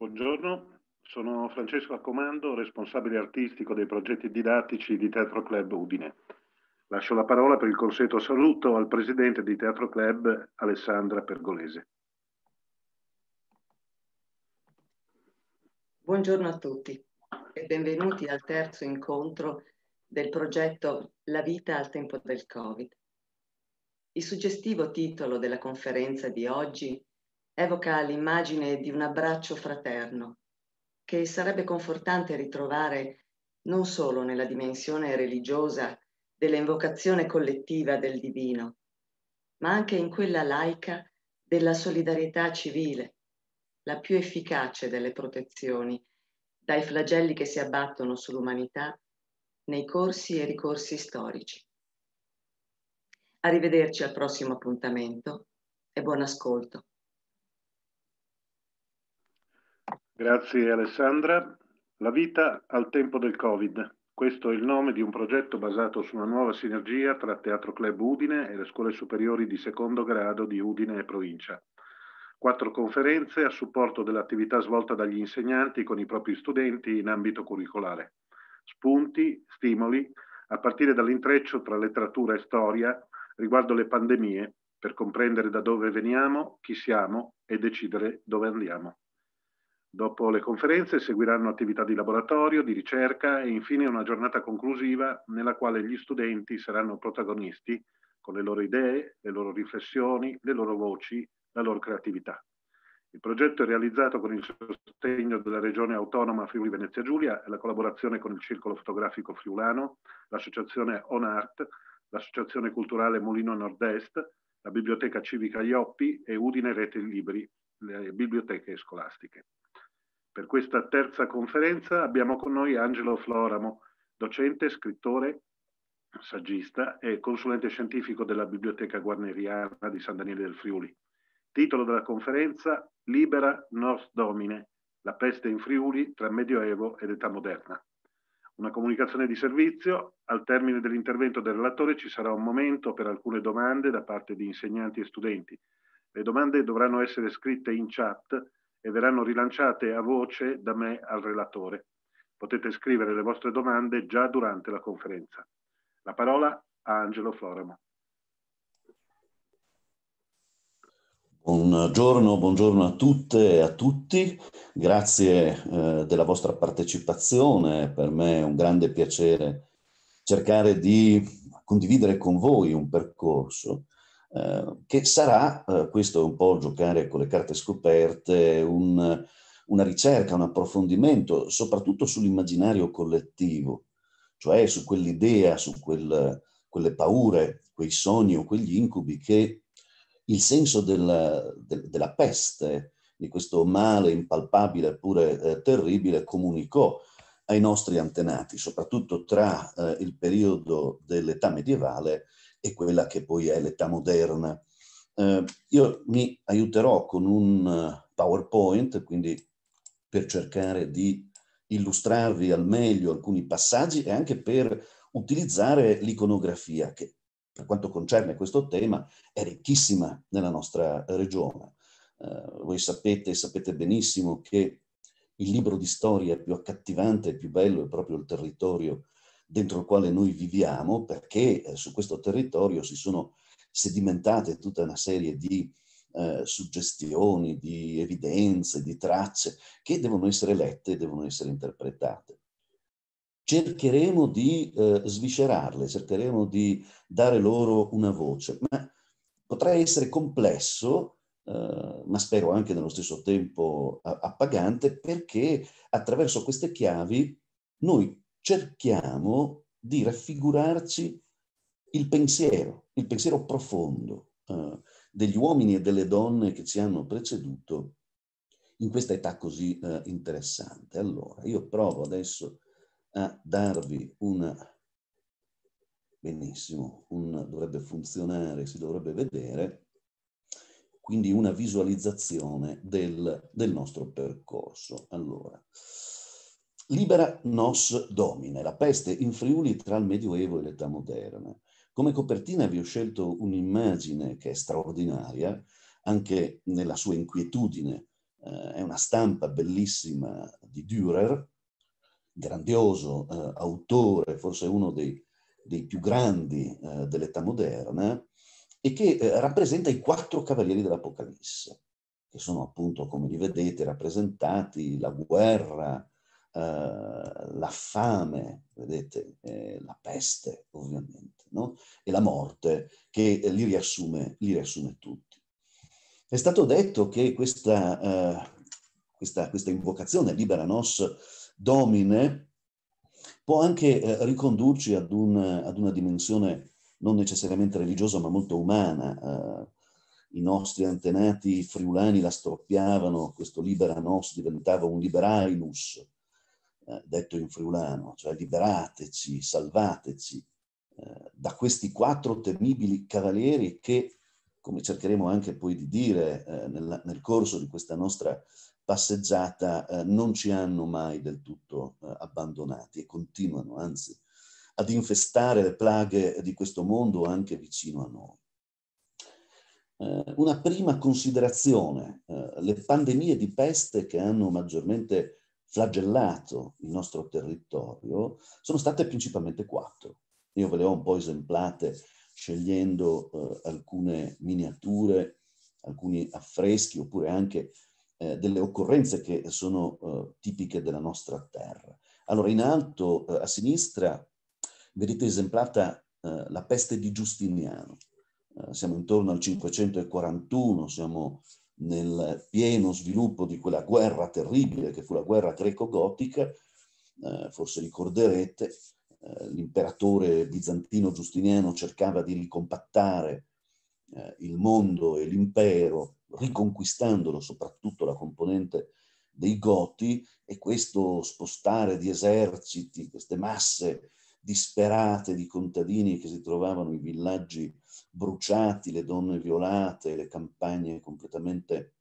Buongiorno, sono Francesco Accomando, responsabile artistico dei progetti didattici di Teatro Club Udine. Lascio la parola per il consueto saluto al presidente di Teatro Club, Alessandra Pergolese. Buongiorno a tutti e benvenuti al terzo incontro del progetto La vita al tempo del Covid. Il suggestivo titolo della conferenza di oggi evoca l'immagine di un abbraccio fraterno, che sarebbe confortante ritrovare non solo nella dimensione religiosa dell'invocazione collettiva del divino, ma anche in quella laica della solidarietà civile, la più efficace delle protezioni dai flagelli che si abbattono sull'umanità nei corsi e ricorsi storici. Arrivederci al prossimo appuntamento e buon ascolto. Grazie Alessandra. La vita al tempo del Covid. Questo è il nome di un progetto basato su una nuova sinergia tra Teatro Club Udine e le scuole superiori di secondo grado di Udine e provincia. Quattro conferenze a supporto dell'attività svolta dagli insegnanti con i propri studenti in ambito curricolare. Spunti, stimoli, a partire dall'intreccio tra letteratura e storia riguardo le pandemie, per comprendere da dove veniamo, chi siamo e decidere dove andiamo. Dopo le conferenze seguiranno attività di laboratorio, di ricerca e infine una giornata conclusiva nella quale gli studenti saranno protagonisti con le loro idee, le loro riflessioni, le loro voci, la loro creatività. Il progetto è realizzato con il sostegno della Regione Autonoma Friuli Venezia Giulia e la collaborazione con il Circolo Fotografico Friulano, l'Associazione OnArt, l'Associazione Culturale Molino Nord-Est, la Biblioteca Civica Ioppi e Udine Rete Libri, le biblioteche scolastiche. Per questa terza conferenza abbiamo con noi Angelo Floramo, docente, scrittore, saggista e consulente scientifico della Biblioteca Guarneriana di San Daniele del Friuli. Titolo della conferenza Libera Nos Domine, la peste in Friuli tra Medioevo ed età moderna. Una comunicazione di servizio, al termine dell'intervento del relatore ci sarà un momento per alcune domande da parte di insegnanti e studenti. Le domande dovranno essere scritte in chat e verranno rilanciate a voce da me al relatore. Potete scrivere le vostre domande già durante la conferenza. La parola a Angelo Floramo. Buongiorno, buongiorno, a tutte e a tutti, grazie eh, della vostra partecipazione, per me è un grande piacere cercare di condividere con voi un percorso eh, che sarà, eh, questo è un po' giocare con le carte scoperte, un, una ricerca, un approfondimento, soprattutto sull'immaginario collettivo, cioè su quell'idea, su quel, quelle paure, quei sogni o quegli incubi che il senso della, de, della peste, di questo male impalpabile eppure eh, terribile, comunicò ai nostri antenati, soprattutto tra eh, il periodo dell'età medievale e quella che poi è l'età moderna. Eh, io mi aiuterò con un eh, PowerPoint, quindi per cercare di illustrarvi al meglio alcuni passaggi e anche per utilizzare l'iconografia che per quanto concerne questo tema è ricchissima nella nostra regione. Eh, voi sapete, sapete benissimo che il libro di storia più accattivante e più bello è proprio il territorio dentro il quale noi viviamo, perché eh, su questo territorio si sono sedimentate tutta una serie di eh, suggestioni, di evidenze, di tracce che devono essere lette, devono essere interpretate. Cercheremo di eh, sviscerarle, cercheremo di dare loro una voce, ma potrà essere complesso, eh, ma spero anche nello stesso tempo appagante, perché attraverso queste chiavi noi cerchiamo di raffigurarci il pensiero, il pensiero profondo eh, degli uomini e delle donne che ci hanno preceduto in questa età così eh, interessante. Allora, io provo adesso a darvi una... Benissimo, una dovrebbe funzionare, si dovrebbe vedere, quindi una visualizzazione del, del nostro percorso. Allora, Libera nos domine, la peste in Friuli tra il Medioevo e l'età moderna. Come copertina vi ho scelto un'immagine che è straordinaria, anche nella sua inquietudine. Eh, è una stampa bellissima di Dürer, grandioso eh, autore, forse uno dei, dei più grandi eh, dell'età moderna, e che eh, rappresenta i quattro cavalieri dell'Apocalisse, che sono appunto, come li vedete, rappresentati, la guerra, eh, la fame, vedete, la peste ovviamente, no? e la morte che li riassume, li riassume tutti. È stato detto che questa, eh, questa, questa invocazione libera nos domine può anche eh, ricondurci ad, un, ad una dimensione non necessariamente religiosa ma molto umana. I nostri antenati friulani la stroppiavano, questo libera nos diventava un liberainus, eh, detto in friulano, cioè liberateci, salvateci eh, da questi quattro temibili cavalieri che, come cercheremo anche poi di dire eh, nel, nel, corso di questa nostra passeggiata, eh, non ci hanno mai del tutto eh, abbandonati e continuano anzi ad infestare le plaghe di questo mondo anche vicino a noi una prima considerazione, le pandemie di peste che hanno maggiormente flagellato il nostro territorio sono state principalmente quattro. Io ve le ho un po' esemplate scegliendo eh, alcune miniature, alcuni affreschi oppure anche eh, delle occorrenze che sono eh, tipiche della nostra terra. Allora in alto eh, a sinistra vedete esemplata eh, la peste di Giustiniano. Eh, siamo intorno al 541, siamo nel pieno sviluppo di quella guerra terribile che fu la guerra greco-gotica, eh, forse ricorderete, eh, l'imperatore bizantino Giustiniano cercava di ricompattare eh, il mondo e l'impero, riconquistandolo soprattutto la componente dei Goti e questo spostare di eserciti, queste masse disperate di contadini che si trovavano in villaggi bruciati, le donne violate, le campagne completamente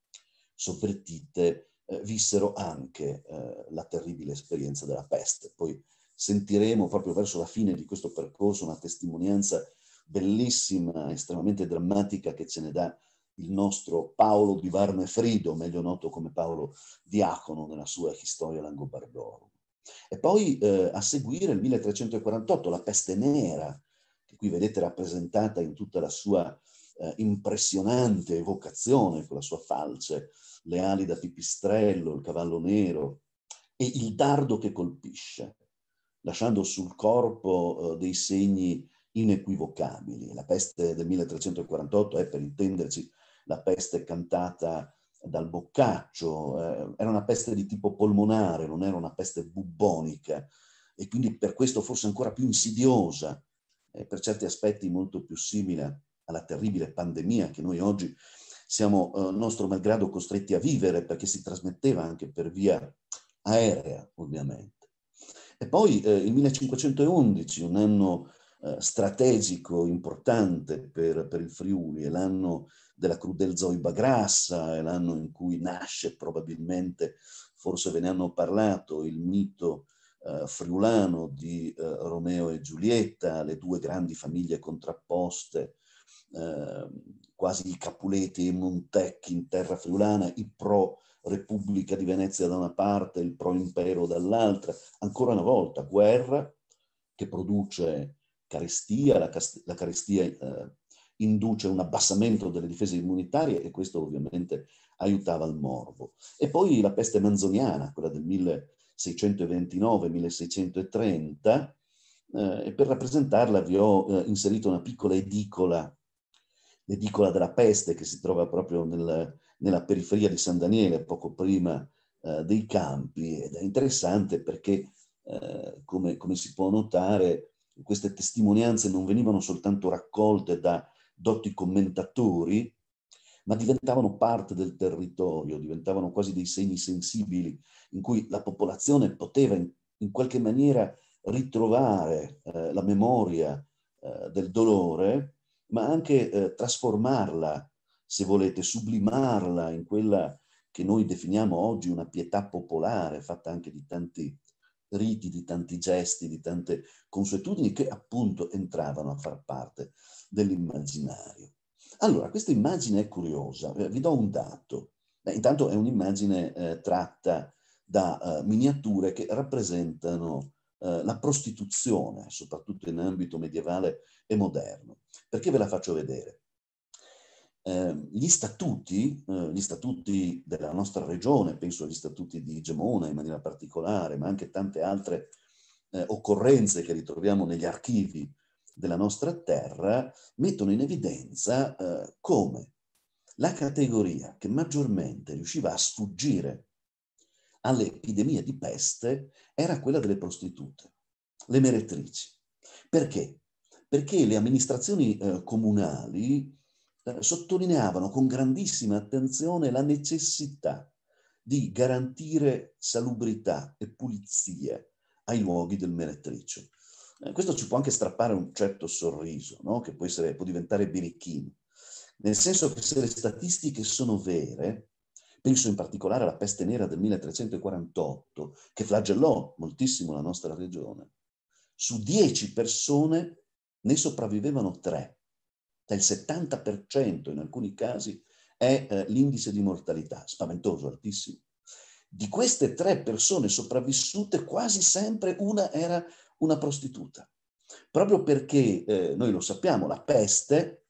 sovvertite, eh, vissero anche eh, la terribile esperienza della peste. Poi sentiremo proprio verso la fine di questo percorso una testimonianza bellissima, estremamente drammatica che ce ne dà il nostro Paolo di Varne Frido, meglio noto come Paolo Diacono nella sua Historia Langobardorum. E poi eh, a seguire il 1348, la peste nera, che qui vedete rappresentata in tutta la sua eh, impressionante evocazione, con la sua falce, le ali da pipistrello, il cavallo nero e il dardo che colpisce, lasciando sul corpo eh, dei segni inequivocabili. La peste del 1348 è, per intenderci, la peste cantata dal boccaccio, eh, era una peste di tipo polmonare, non era una peste bubbonica e quindi per questo forse ancora più insidiosa eh, per certi aspetti molto più simile alla terribile pandemia che noi oggi siamo eh, nostro malgrado costretti a vivere perché si trasmetteva anche per via aerea, ovviamente. E poi eh, il 1511, un anno eh, strategico importante per, per, il Friuli, è l'anno della Crudelzoiba Grassa, è l'anno in cui nasce probabilmente, forse ve ne hanno parlato, il mito eh, friulano di eh, Romeo e Giulietta, le due grandi famiglie contrapposte, ehm, quasi i Capuleti e i Montecchi in terra friulana, i pro Repubblica di Venezia da una parte, il pro impero dall'altra, ancora una volta guerra che produce carestia, la, la carestia eh, induce un abbassamento delle difese immunitarie e questo ovviamente aiutava il morbo. E poi la peste manzoniana, quella del 1629-1630 eh, e per rappresentarla vi ho eh, inserito una piccola edicola, l'edicola della peste che si trova proprio nel, nella periferia di San Daniele, poco prima eh, dei campi ed è interessante perché eh, come, come, si può notare queste testimonianze non venivano soltanto raccolte da dotti commentatori, ma diventavano parte del territorio, diventavano quasi dei segni sensibili in cui la popolazione poteva in, in qualche maniera ritrovare eh, la memoria eh, del dolore, ma anche eh, trasformarla, se volete, sublimarla in quella che noi definiamo oggi una pietà popolare, fatta anche di tanti riti, di tanti gesti, di tante consuetudini che appunto entravano a far parte dell'immaginario. Allora, questa immagine è curiosa, eh, vi do un dato. Beh, intanto è un'immagine eh, tratta da eh, miniature che rappresentano eh, la prostituzione, soprattutto in ambito medievale e moderno. Perché ve la faccio vedere? Ehm, gli statuti, eh, gli statuti della nostra regione, penso agli statuti di Gemona in maniera particolare, ma anche tante altre eh, occorrenze che ritroviamo negli archivi della nostra terra mettono in evidenza eh, come la categoria che maggiormente riusciva a sfuggire all'epidemia di peste era quella delle prostitute, le meretrici. Perché? Perché le amministrazioni eh, comunali eh, sottolineavano con grandissima attenzione la necessità di garantire salubrità e pulizie ai luoghi del meretricio. Eh, questo ci può anche strappare un certo sorriso, no? che può, essere, può diventare birichino. Nel senso che se le statistiche sono vere, penso in particolare alla peste nera del 1348, che flagellò moltissimo la nostra regione, su 10 persone ne sopravvivevano 3. Cioè, il 70% in alcuni casi è eh, l'indice di mortalità, spaventoso, altissimo. Di queste tre persone sopravvissute, quasi sempre una era una prostituta. Proprio perché, eh, noi lo sappiamo, la peste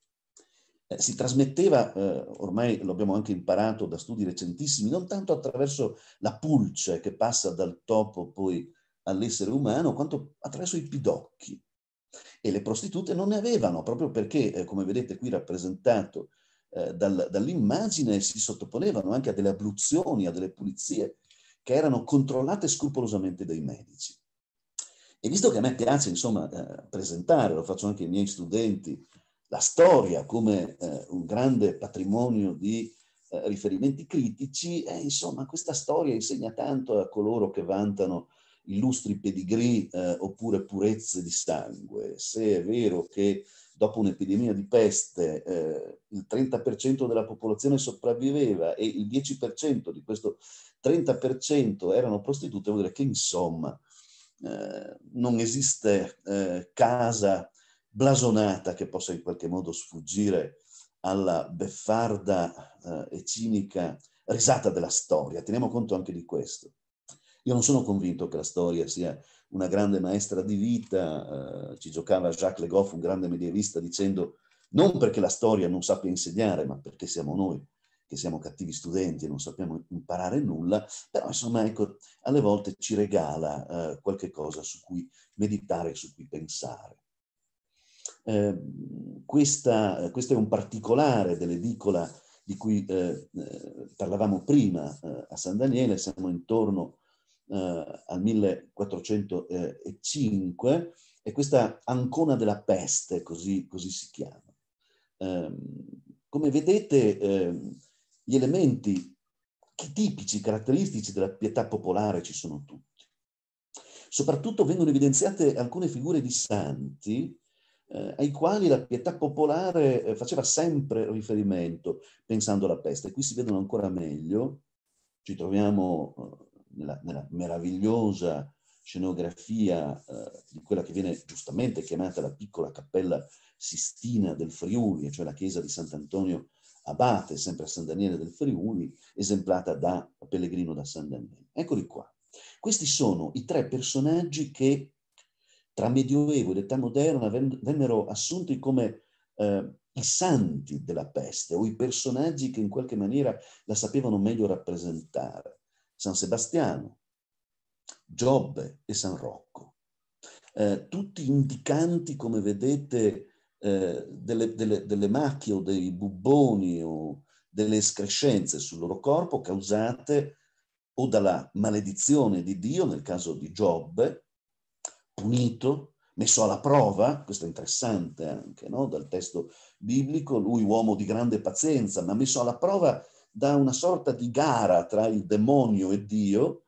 eh, si trasmetteva, eh, ormai lo abbiamo anche imparato da studi recentissimi, non tanto attraverso la pulce che passa dal topo poi all'essere umano, quanto attraverso i pidocchi. E le prostitute non ne avevano, proprio perché, eh, come vedete qui rappresentato eh, dal, dall'immagine, si sottoponevano anche a delle abluzioni, a delle pulizie, che erano controllate scrupolosamente dai medici. E visto che a me piace, insomma, eh, presentare, lo faccio anche ai miei studenti, la storia come eh, un grande patrimonio di eh, riferimenti critici, eh, insomma, questa storia insegna tanto a coloro che vantano illustri pedigree eh, oppure purezze di sangue. Se è vero che dopo un'epidemia di peste eh, il 30% della popolazione sopravviveva e il 10% di questo 30% erano prostitute, vuol dire che insomma eh, non esiste eh, casa blasonata che possa in qualche modo sfuggire alla beffarda eh, e cinica risata della storia. Teniamo conto anche di questo. Io non sono convinto che la storia sia una grande maestra di vita, eh, ci giocava Jacques Le Goff, un grande medievista, dicendo non perché la storia non sappia insegnare, ma perché siamo noi che siamo cattivi studenti e non sappiamo imparare nulla, però insomma ecco, alle volte ci regala eh, qualche cosa su cui meditare, su cui pensare. Eh, questa, questo è un particolare dell'edicola di cui eh, eh parlavamo prima eh, a San Daniele, siamo intorno eh, al 1405 e questa ancona della peste, così, così si chiama. Ehm, come vedete, ehm, gli elementi tipici, caratteristici della pietà popolare ci sono tutti. Soprattutto vengono evidenziate alcune figure di santi eh, ai quali la pietà popolare eh, faceva sempre riferimento, pensando alla peste. Qui si vedono ancora meglio, ci troviamo eh, nella, nella, meravigliosa scenografia eh, di quella che viene giustamente chiamata la piccola cappella Sistina del Friuli, cioè la chiesa di Sant'Antonio abate, sempre a San Daniele del Friuli, esemplata da Pellegrino da San Daniele. Eccoli qua. Questi sono i tre personaggi che tra Medioevo ed età moderna vennero assunti come eh, i santi della peste o i personaggi che in qualche maniera la sapevano meglio rappresentare. San Sebastiano, Giobbe e San Rocco. Eh, tutti indicanti, come vedete, eh, delle, delle, delle, macchie o dei buboni o delle escrescenze sul loro corpo causate o dalla maledizione di Dio, nel caso di Giobbe, punito, messo alla prova, questo è interessante anche no? dal testo biblico, lui uomo di grande pazienza, ma messo alla prova da una sorta di gara tra il demonio e Dio,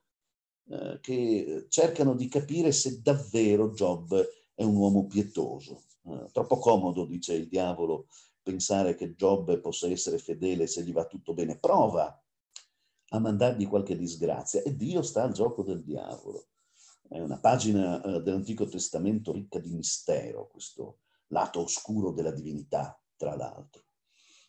eh, che cercano di capire se davvero Giobbe è un uomo pietoso. Eh, troppo comodo, dice il diavolo, pensare che Giobbe possa essere fedele se gli va tutto bene. Prova a mandargli qualche disgrazia e Dio sta al gioco del diavolo. È una pagina eh, dell'Antico Testamento ricca di mistero, questo lato oscuro della divinità, tra l'altro.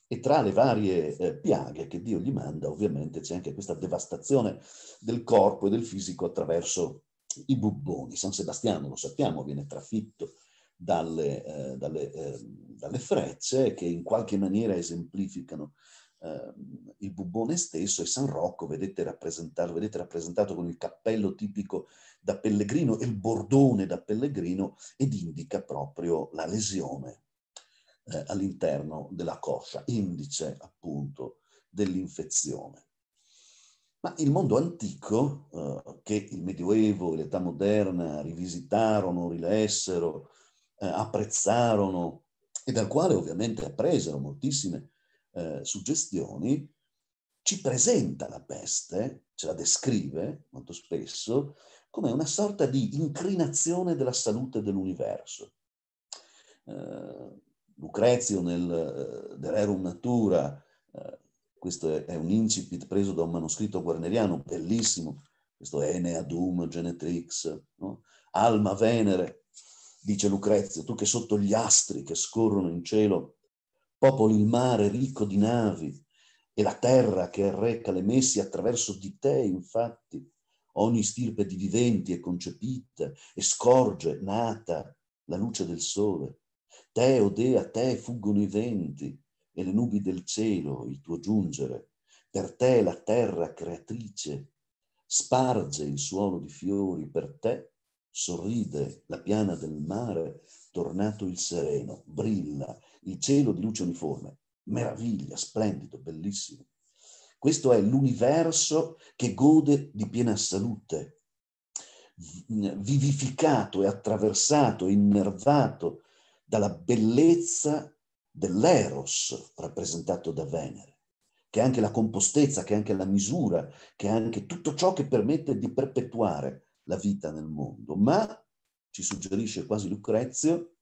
E tra le varie eh, piaghe che Dio gli manda, ovviamente c'è anche questa devastazione del corpo e del fisico attraverso i bubboni. San Sebastiano, lo sappiamo, viene trafitto dalle, eh, dalle, eh, dalle, frezze che in qualche maniera esemplificano eh, il bubbone stesso e San Rocco, vedete rappresentato, vedete rappresentato con il cappello tipico da pellegrino e il bordone da pellegrino ed indica proprio la lesione eh, all'interno della coscia, indice appunto dell'infezione. Ma il mondo antico, eh, che il Medioevo e l'età moderna rivisitarono, rilessero, eh, apprezzarono e dal quale ovviamente appresero moltissime eh, suggestioni, ci presenta la peste, ce la descrive molto spesso, come una sorta di incrinazione della salute dell'universo. Eh, Lucrezio nel eh, De Rerum Natura, eh, questo è un incipit preso da un manoscritto guarneriano bellissimo, questo Enea Dum Genetrix, no? Alma Venere, dice Lucrezio, tu che sotto gli astri che scorrono in cielo popoli il mare ricco di navi e la terra che arreca le messi attraverso di te, infatti, ogni stirpe di viventi è concepita e scorge, nata, la luce del sole. Te, o Dea, te fuggono i venti e le nubi del cielo, il tuo giungere. Per te la terra creatrice sparge il suolo di fiori, per te sorride la piana del mare, tornato il sereno, brilla il cielo di luce uniforme, meraviglia, splendido, bellissimo. Questo è l'universo che gode di piena salute, vivificato e attraversato, innervato dalla bellezza dell'eros rappresentato da Venere che è anche la compostezza, che è anche la misura, che è anche tutto ciò che permette di perpetuare la vita nel mondo, ma, ci suggerisce quasi Lucrezio,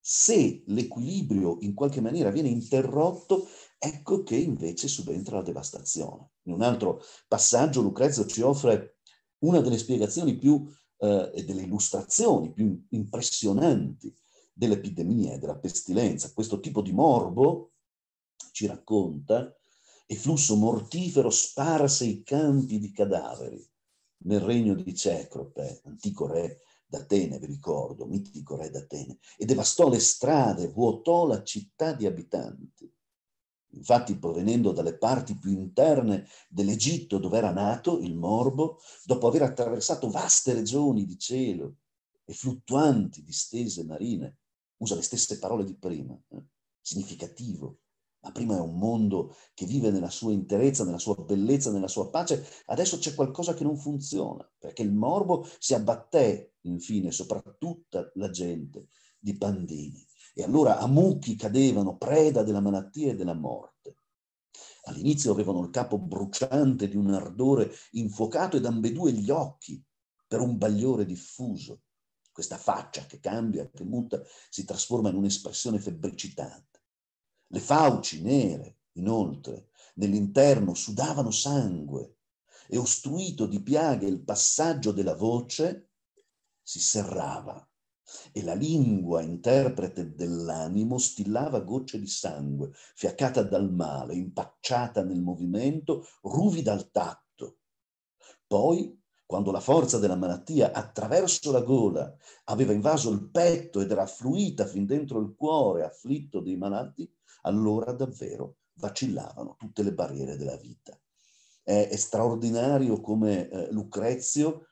se l'equilibrio in qualche maniera viene interrotto, ecco che invece subentra la devastazione. In un altro passaggio Lucrezio ci offre una delle spiegazioni più eh, e delle illustrazioni più impressionanti dell'epidemia e della pestilenza. Questo tipo di morbo, ci racconta, e flusso mortifero sparse i campi di cadaveri, nel regno di Cecrope, antico re d'Atene, vi ricordo, mitico re d'Atene, e devastò le strade, vuotò la città di abitanti. Infatti, provenendo dalle parti più interne dell'Egitto dove era nato il morbo, dopo aver attraversato vaste regioni di cielo e fluttuanti distese marine, usa le stesse parole di prima, eh? significativo, ma prima è un mondo che vive nella sua interezza, nella sua bellezza, nella sua pace, adesso c'è qualcosa che non funziona, perché il morbo si abbatté infine sopra tutta la gente di Pandini. E allora a mucchi cadevano, preda della malattia e della morte. All'inizio avevano il capo bruciante di un ardore infuocato ed ambedue gli occhi per un bagliore diffuso. Questa faccia che cambia, che muta, si trasforma in un'espressione febbricitante. Le fauci nere, inoltre, nell'interno sudavano sangue e ostruito di piaghe il passaggio della voce si serrava e la lingua interprete dell'animo stillava gocce di sangue, fiaccata dal male, impacciata nel movimento, ruvida al tatto. Poi, quando la forza della malattia attraverso la gola aveva invaso il petto ed era affluita fin dentro il cuore afflitto dei malati, allora davvero vacillavano tutte le barriere della vita. È, è straordinario come eh, Lucrezio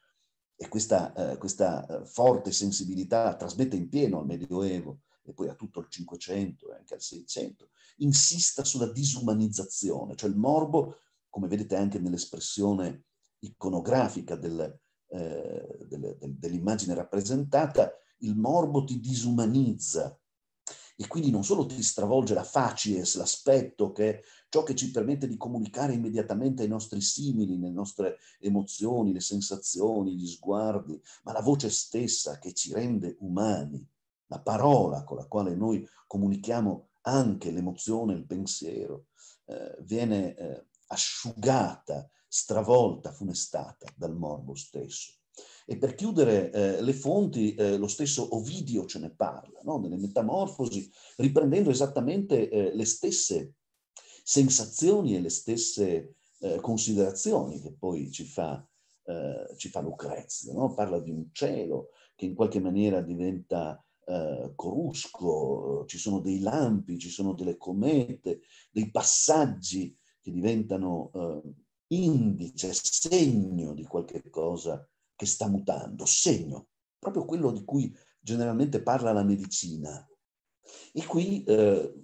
e questa, eh, questa, eh, forte sensibilità trasmette in pieno al Medioevo e poi a tutto il Cinquecento e anche al Seicento, insista sulla disumanizzazione, cioè il morbo, come vedete anche nell'espressione iconografica del, eh, del, del, dell'immagine rappresentata, il morbo ti disumanizza, e quindi non solo ti stravolge la facies, l'aspetto, che è ciò che ci permette di comunicare immediatamente ai nostri simili, le nostre emozioni, le sensazioni, gli sguardi, ma la voce stessa che ci rende umani, la parola con la quale noi comunichiamo anche l'emozione, il pensiero, eh, viene eh, asciugata, stravolta, funestata dal morbo stesso. E per chiudere eh, le fonti, eh, lo stesso Ovidio ce ne parla, no? nelle Metamorfosi, riprendendo esattamente eh, le stesse sensazioni e le stesse eh, considerazioni che poi ci fa, eh, ci fa Lucrezio. No? Parla di un cielo che in qualche maniera diventa eh, corusco, ci sono dei lampi, ci sono delle comete, dei passaggi che diventano indice, segno di qualche cosa che sta mutando, segno, proprio quello di cui generalmente parla la medicina. E qui eh,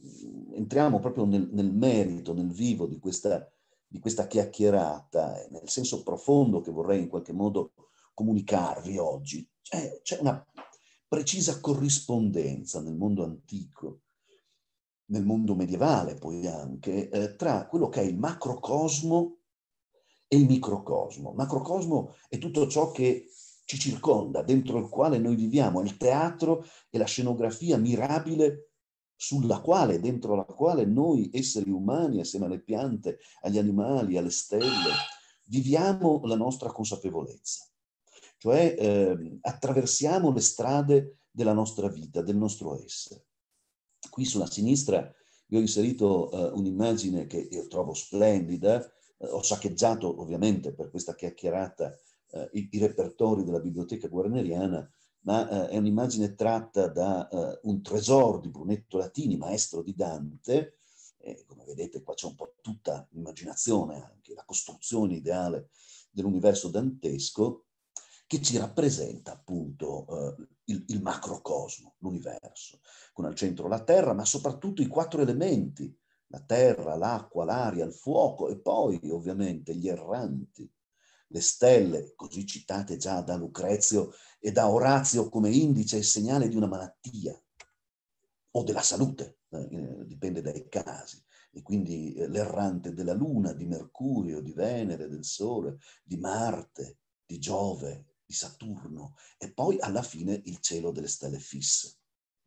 entriamo proprio nel, nel, merito, nel vivo di questa, di questa chiacchierata, eh, nel senso profondo che vorrei in qualche modo comunicarvi oggi. C'è, c'è una precisa corrispondenza nel mondo antico, nel mondo medievale poi anche, eh, tra quello che è il macrocosmo e il microcosmo. Macrocosmo è tutto ciò che ci circonda, dentro il quale noi viviamo, il teatro e la scenografia mirabile sulla quale, dentro la quale noi esseri umani, assieme alle piante, agli animali, alle stelle, viviamo la nostra consapevolezza. Cioè eh, attraversiamo le strade della nostra vita, del nostro essere. Qui sulla sinistra vi ho inserito eh, un'immagine che io trovo splendida, eh, ho saccheggiato ovviamente per questa chiacchierata eh, i, i, repertori della biblioteca guarneriana, ma eh, è un'immagine tratta da eh, un tesoro di Brunetto Latini, maestro di Dante, e come vedete qua c'è un po' tutta l'immaginazione, anche la costruzione ideale dell'universo dantesco, che ci rappresenta appunto eh, il, il, macrocosmo, l'universo, con al centro la Terra, ma soprattutto i quattro elementi la terra, l'acqua, l'aria, il fuoco e poi ovviamente gli erranti, le stelle, così citate già da Lucrezio e da Orazio come indice e segnale di una malattia o della salute, eh, eh dipende dai casi. E quindi eh, l'errante della Luna, di Mercurio, di Venere, del Sole, di Marte, di Giove, di Saturno e poi alla fine il cielo delle stelle fisse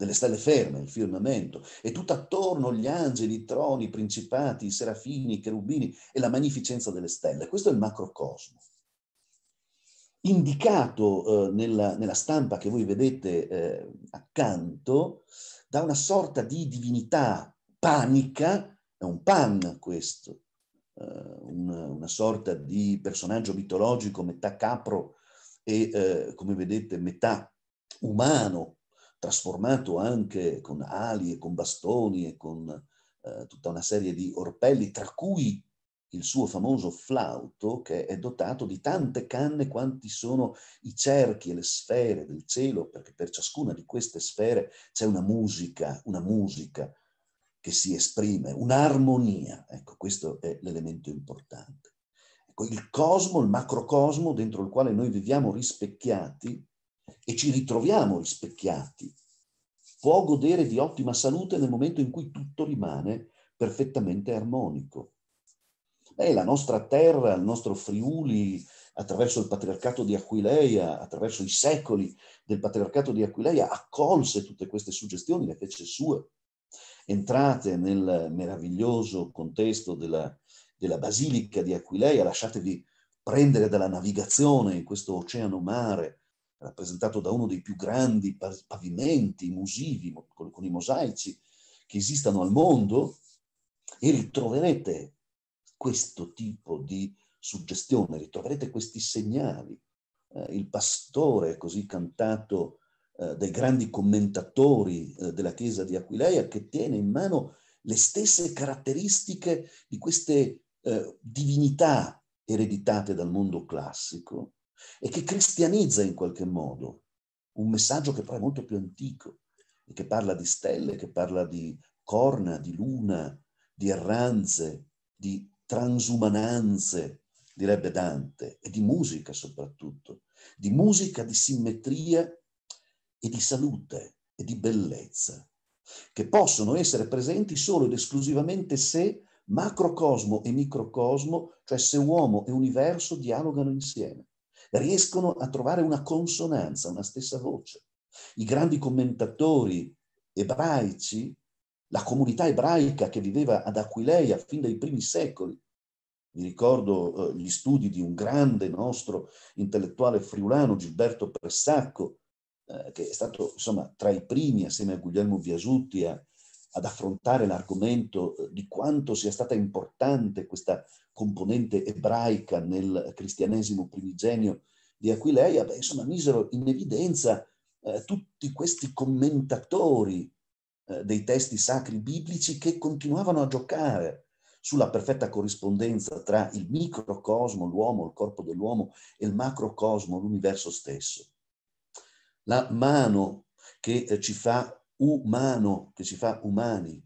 delle stelle ferme, il firmamento, e tutt'attorno gli angeli, i troni, i principati, i serafini, i cherubini e la magnificenza delle stelle. Questo è il macrocosmo. Indicato eh, nella, nella, stampa che voi vedete eh, accanto da una sorta di divinità panica, è un pan questo, eh, una, una, sorta di personaggio mitologico metà capro e, eh, come vedete, metà umano, trasformato anche con ali e con bastoni e con eh, tutta una serie di orpelli, tra cui il suo famoso flauto che è dotato di tante canne quanti sono i cerchi e le sfere del cielo, perché per ciascuna di queste sfere c'è una musica, una musica che si esprime, un'armonia. Ecco, questo è l'elemento importante. Ecco, il cosmo, il macrocosmo dentro il quale noi viviamo rispecchiati, e ci ritroviamo rispecchiati, può godere di ottima salute nel momento in cui tutto rimane perfettamente armonico. Beh, la nostra terra, il nostro Friuli, attraverso il patriarcato di Aquileia, attraverso i secoli del patriarcato di Aquileia, accolse tutte queste suggestioni, le fece sue. Entrate nel meraviglioso contesto della, della basilica di Aquileia, lasciatevi prendere dalla navigazione in questo oceano mare rappresentato da uno dei più grandi pavimenti musivi con, i mosaici che esistano al mondo, e ritroverete questo tipo di suggestione, ritroverete questi segnali. Eh, il pastore, così cantato eh, dai grandi commentatori eh, della chiesa di Aquileia, che tiene in mano le stesse caratteristiche di queste eh, divinità ereditate dal mondo classico, e che cristianizza in qualche modo un messaggio che poi è molto più antico e che parla di stelle, che parla di corna, di luna, di erranze, di transumananze, direbbe Dante, e di musica soprattutto, di musica di simmetria e di salute e di bellezza, che possono essere presenti solo ed esclusivamente se macrocosmo e microcosmo, cioè se uomo e universo dialogano insieme riescono a trovare una consonanza, una stessa voce. I grandi commentatori ebraici, la comunità ebraica che viveva ad Aquileia fin dai primi secoli, mi ricordo eh, gli studi di un grande nostro intellettuale friulano, Gilberto Pressacco, eh, che è stato insomma, tra i primi, assieme a Guglielmo Viasutti, a, ad affrontare l'argomento eh, di quanto sia stata importante questa componente ebraica nel cristianesimo primigenio di Aquileia, beh, insomma, misero in evidenza eh, tutti questi commentatori eh, dei testi sacri biblici che continuavano a giocare sulla perfetta corrispondenza tra il microcosmo, l'uomo, il corpo dell'uomo, e il macrocosmo, l'universo stesso. La mano che eh, ci fa umano, che ci fa umani,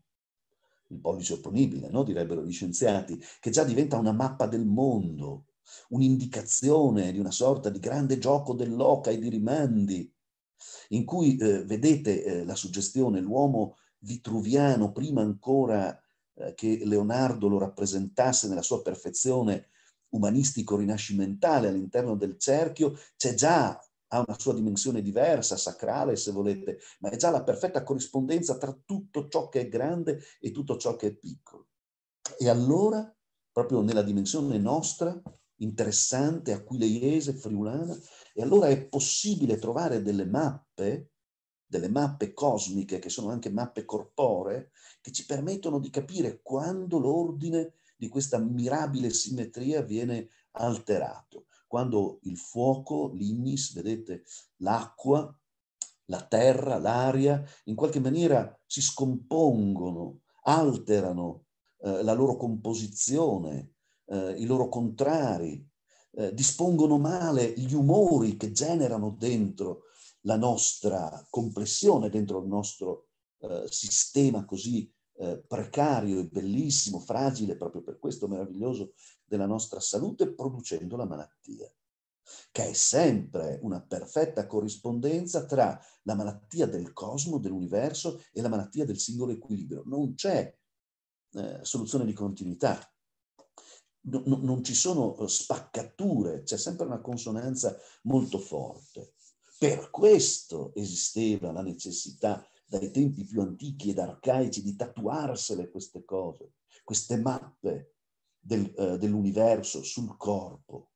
il pollice opponibile, no? direbbero gli scienziati, che già diventa una mappa del mondo, un'indicazione di una sorta di grande gioco dell'oca e di rimandi, in cui eh, vedete eh, la suggestione, l'uomo vitruviano, prima ancora eh, che Leonardo lo rappresentasse nella sua perfezione umanistico-rinascimentale all'interno del cerchio, c'è già ha una sua dimensione diversa, sacrale se volete, ma è già la perfetta corrispondenza tra tutto ciò che è grande e tutto ciò che è piccolo. E allora, proprio nella dimensione nostra, interessante, aquileiese, friulana, e allora è possibile trovare delle mappe, delle mappe cosmiche, che sono anche mappe corporee, che ci permettono di capire quando l'ordine di questa mirabile simmetria viene alterato quando il fuoco, l'ignis, vedete, l'acqua, la terra, l'aria, in qualche maniera si scompongono, alterano eh, la loro composizione, eh, i loro contrari, eh, dispongono male gli umori che generano dentro la nostra complessione, dentro il nostro eh, sistema così eh, precario e bellissimo, fragile, proprio per questo meraviglioso della nostra salute, producendo la malattia, che è sempre una perfetta corrispondenza tra la malattia del cosmo, dell'universo e la malattia del singolo equilibrio. Non c'è eh, soluzione di continuità. No, no, non ci sono eh, spaccature, c'è sempre una consonanza molto forte. Per questo esisteva la necessità dai tempi più antichi ed arcaici, di tatuarsele queste cose, queste mappe del, eh, dell'universo sul corpo.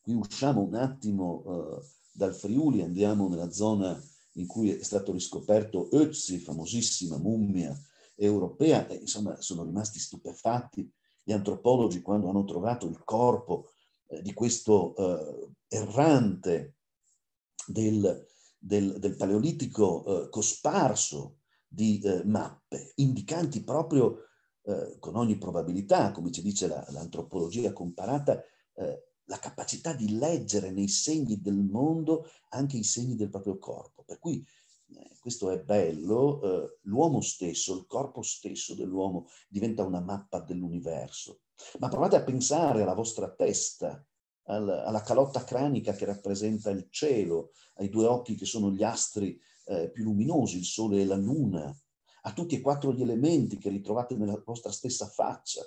Qui usciamo un attimo eh, dal Friuli, andiamo nella zona in cui è stato riscoperto Ötzi, famosissima mummia europea, e insomma sono rimasti stupefatti gli antropologi quando hanno trovato il corpo eh, di questo eh, errante del del, del Paleolitico eh, cosparso di eh, mappe, indicanti proprio eh, con ogni probabilità, come ci dice la, l'antropologia comparata, eh, la capacità di leggere nei segni del mondo anche i segni del proprio corpo. Per cui eh, questo è bello, l'uomo stesso, il corpo stesso dell'uomo diventa una mappa dell'universo. Ma provate a pensare alla vostra testa alla calotta cranica che rappresenta il cielo, ai due occhi che sono gli astri eh, più luminosi, il sole e la luna, a tutti e quattro gli elementi che ritrovate nella vostra stessa faccia,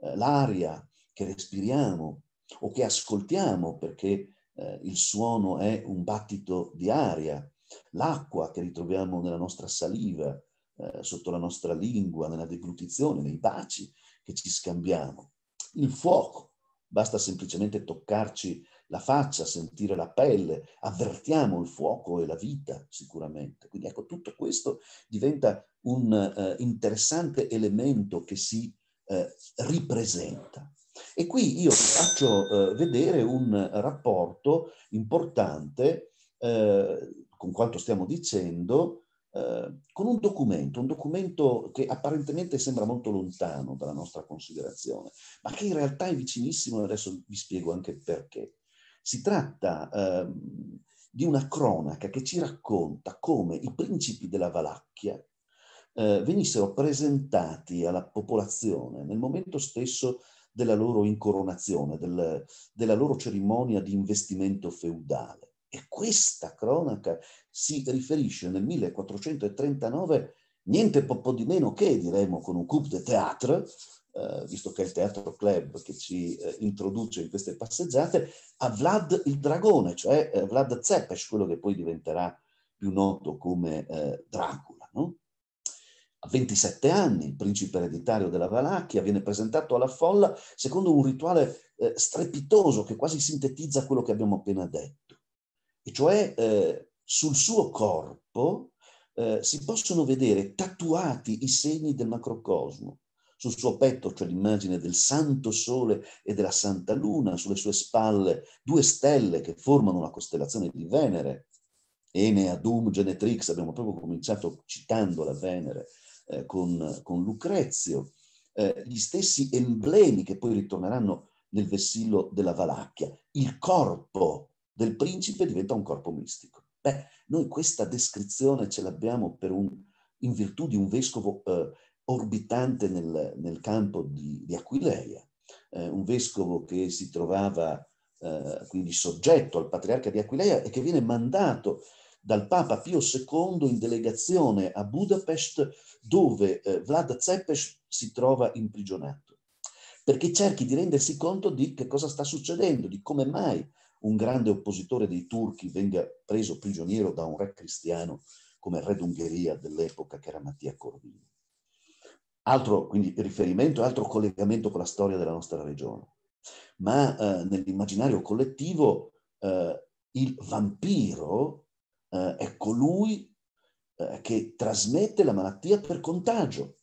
eh, l'aria che respiriamo o che ascoltiamo perché eh, il suono è un battito di aria, l'acqua che ritroviamo nella nostra saliva, eh, sotto la nostra lingua, nella deglutizione, nei baci che ci scambiamo, il fuoco basta semplicemente toccarci la faccia, sentire la pelle, avvertiamo il fuoco e la vita sicuramente. Quindi ecco, tutto questo diventa un eh, interessante elemento che si eh, ripresenta. E qui io vi faccio eh, vedere un rapporto importante eh, con quanto stiamo dicendo Ehm, con un documento, un documento che apparentemente sembra molto lontano dalla nostra considerazione, ma che in realtà è vicinissimo e adesso vi spiego anche perché. Si tratta eh, di una cronaca che ci racconta come i principi della Valacchia eh, venissero presentati alla popolazione nel momento stesso della loro incoronazione, del, della loro cerimonia di investimento feudale. E questa cronaca si riferisce nel 1439 niente po' di meno che, diremo, con un coup de théâtre, eh, visto che è il teatro club che ci eh, introduce in queste passeggiate, a Vlad il dragone, cioè eh, Vlad Zepes, quello che poi diventerà più noto come eh, Dracula. No? A 27 anni, il principe ereditario della Valacchia viene presentato alla folla secondo un rituale eh, strepitoso che quasi sintetizza quello che abbiamo appena detto e cioè eh, sul suo corpo eh, si possono vedere tatuati i segni del macrocosmo. Sul suo petto c'è l'immagine del santo sole e della santa luna, sulle sue spalle due stelle che formano la costellazione di Venere, Enea, Dum, Genetrix, abbiamo proprio cominciato citando la Venere eh, con, con, Lucrezio, eh, gli stessi emblemi che poi ritorneranno nel vessillo della Valacchia, il corpo del principe diventa un corpo mistico. Beh, noi questa descrizione ce l'abbiamo un, in virtù di un vescovo eh, orbitante nel, nel, campo di, di Aquileia, eh, un vescovo che si trovava eh, quindi soggetto al patriarca di Aquileia e che viene mandato dal Papa Pio II in delegazione a Budapest dove eh, Vlad Zepes si trova imprigionato, perché cerchi di rendersi conto di che cosa sta succedendo, di come mai un grande oppositore dei turchi venga preso prigioniero da un re cristiano come re d'Ungheria dell'epoca, che era Mattia Corvino. Altro quindi, riferimento, altro collegamento con la storia della nostra regione. Ma eh, nell'immaginario collettivo eh, il vampiro eh, è colui eh, che trasmette la malattia per contagio,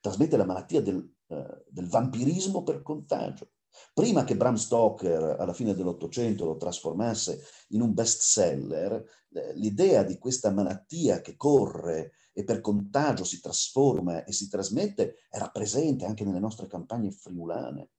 trasmette la malattia del, eh, del vampirismo per contagio. Prima che Bram Stoker alla fine dell'Ottocento lo trasformasse in un bestseller, eh, l'idea di questa malattia che corre e per contagio si trasforma e si trasmette era presente anche nelle nostre campagne friulane.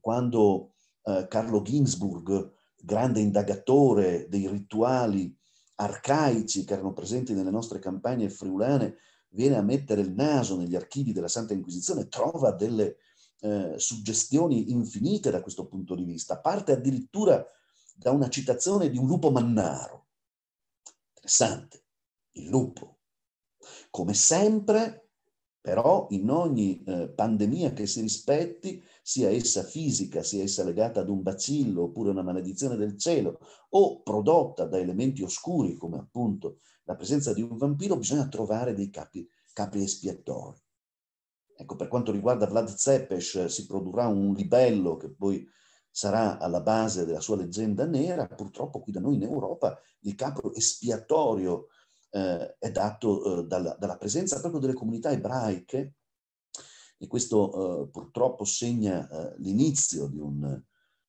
Quando eh, Carlo Ginsburg, grande indagatore dei rituali arcaici che erano presenti nelle nostre campagne friulane, viene a mettere il naso negli archivi della Santa Inquisizione, trova delle eh, suggestioni infinite da questo punto di vista. Parte addirittura da una citazione di un lupo mannaro. Interessante, il lupo. Come sempre, però, in ogni eh, pandemia che si rispetti, sia essa fisica, sia essa legata ad un bacillo oppure una maledizione del cielo o prodotta da elementi oscuri come appunto la presenza di un vampiro, bisogna trovare dei capi, capi espiatori. Ecco, per quanto riguarda Vlad Zepes, eh, si produrrà un libello che poi sarà alla base della sua leggenda nera. Purtroppo qui da noi in Europa il capo espiatorio eh, è dato eh, dalla, dalla, presenza proprio delle comunità ebraiche e questo eh, purtroppo segna eh, l'inizio di un,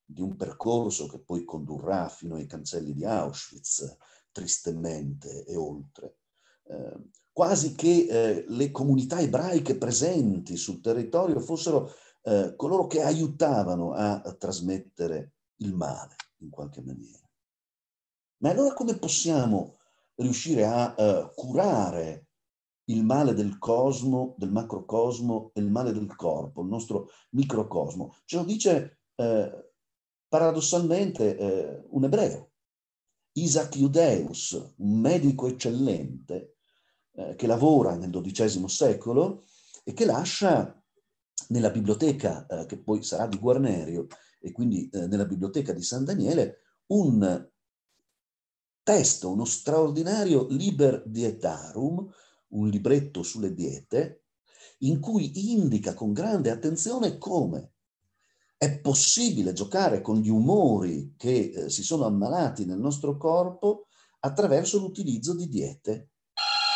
di un, percorso che poi condurrà fino ai cancelli di Auschwitz, tristemente e oltre eh, quasi che eh, le comunità ebraiche presenti sul territorio fossero eh, coloro che aiutavano a, a trasmettere il male in qualche maniera. Ma allora come possiamo riuscire a eh, curare il male del cosmo, del macrocosmo e il male del corpo, il nostro microcosmo? Ce lo dice eh, paradossalmente eh, un ebreo, Isaac Judeus, un medico eccellente eh, che lavora nel XII secolo e che lascia nella biblioteca, eh, che poi sarà di Guarnerio, e quindi eh, nella biblioteca di San Daniele, un testo, uno straordinario Liber Dietarum, un libretto sulle diete, in cui indica con grande attenzione come è possibile giocare con gli umori che eh, si sono ammalati nel nostro corpo attraverso l'utilizzo di diete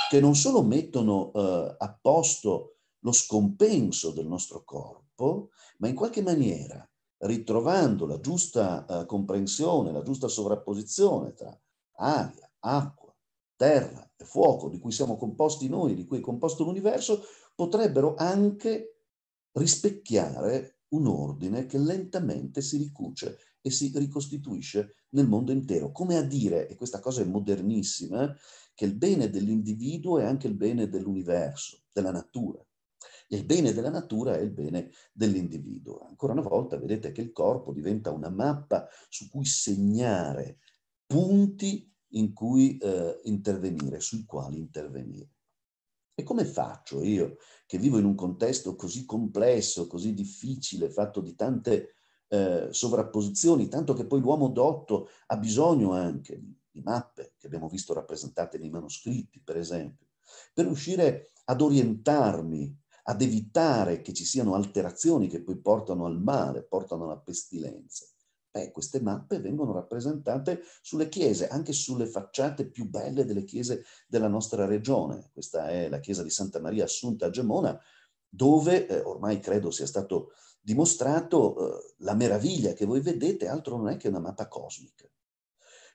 che non solo mettono eh, a posto lo scompenso del nostro corpo, ma in qualche maniera, ritrovando la giusta eh, comprensione, la giusta sovrapposizione tra aria, acqua, terra e fuoco, di cui siamo composti noi, di cui è composto l'universo, potrebbero anche rispecchiare un ordine che lentamente si ricuce e si ricostituisce nel mondo intero. Come a dire, e questa cosa è modernissima, che il bene dell'individuo è anche il bene dell'universo, della natura. E il bene della natura è il bene dell'individuo. Ancora una volta vedete che il corpo diventa una mappa su cui segnare punti in cui eh, intervenire, sui quali intervenire. E come faccio io, che vivo in un contesto così complesso, così difficile, fatto di tante eh, sovrapposizioni, tanto che poi l'uomo dotto ha bisogno anche di di mappe che abbiamo visto rappresentate nei manoscritti, per esempio, per riuscire ad orientarmi, ad evitare che ci siano alterazioni che poi portano al male, portano alla pestilenza. Beh, queste mappe vengono rappresentate sulle chiese, anche sulle facciate più belle delle chiese della nostra regione. Questa è la chiesa di Santa Maria Assunta a Gemona, dove eh, ormai credo sia stato dimostrato eh, la meraviglia che voi vedete, altro non è che una mappa cosmica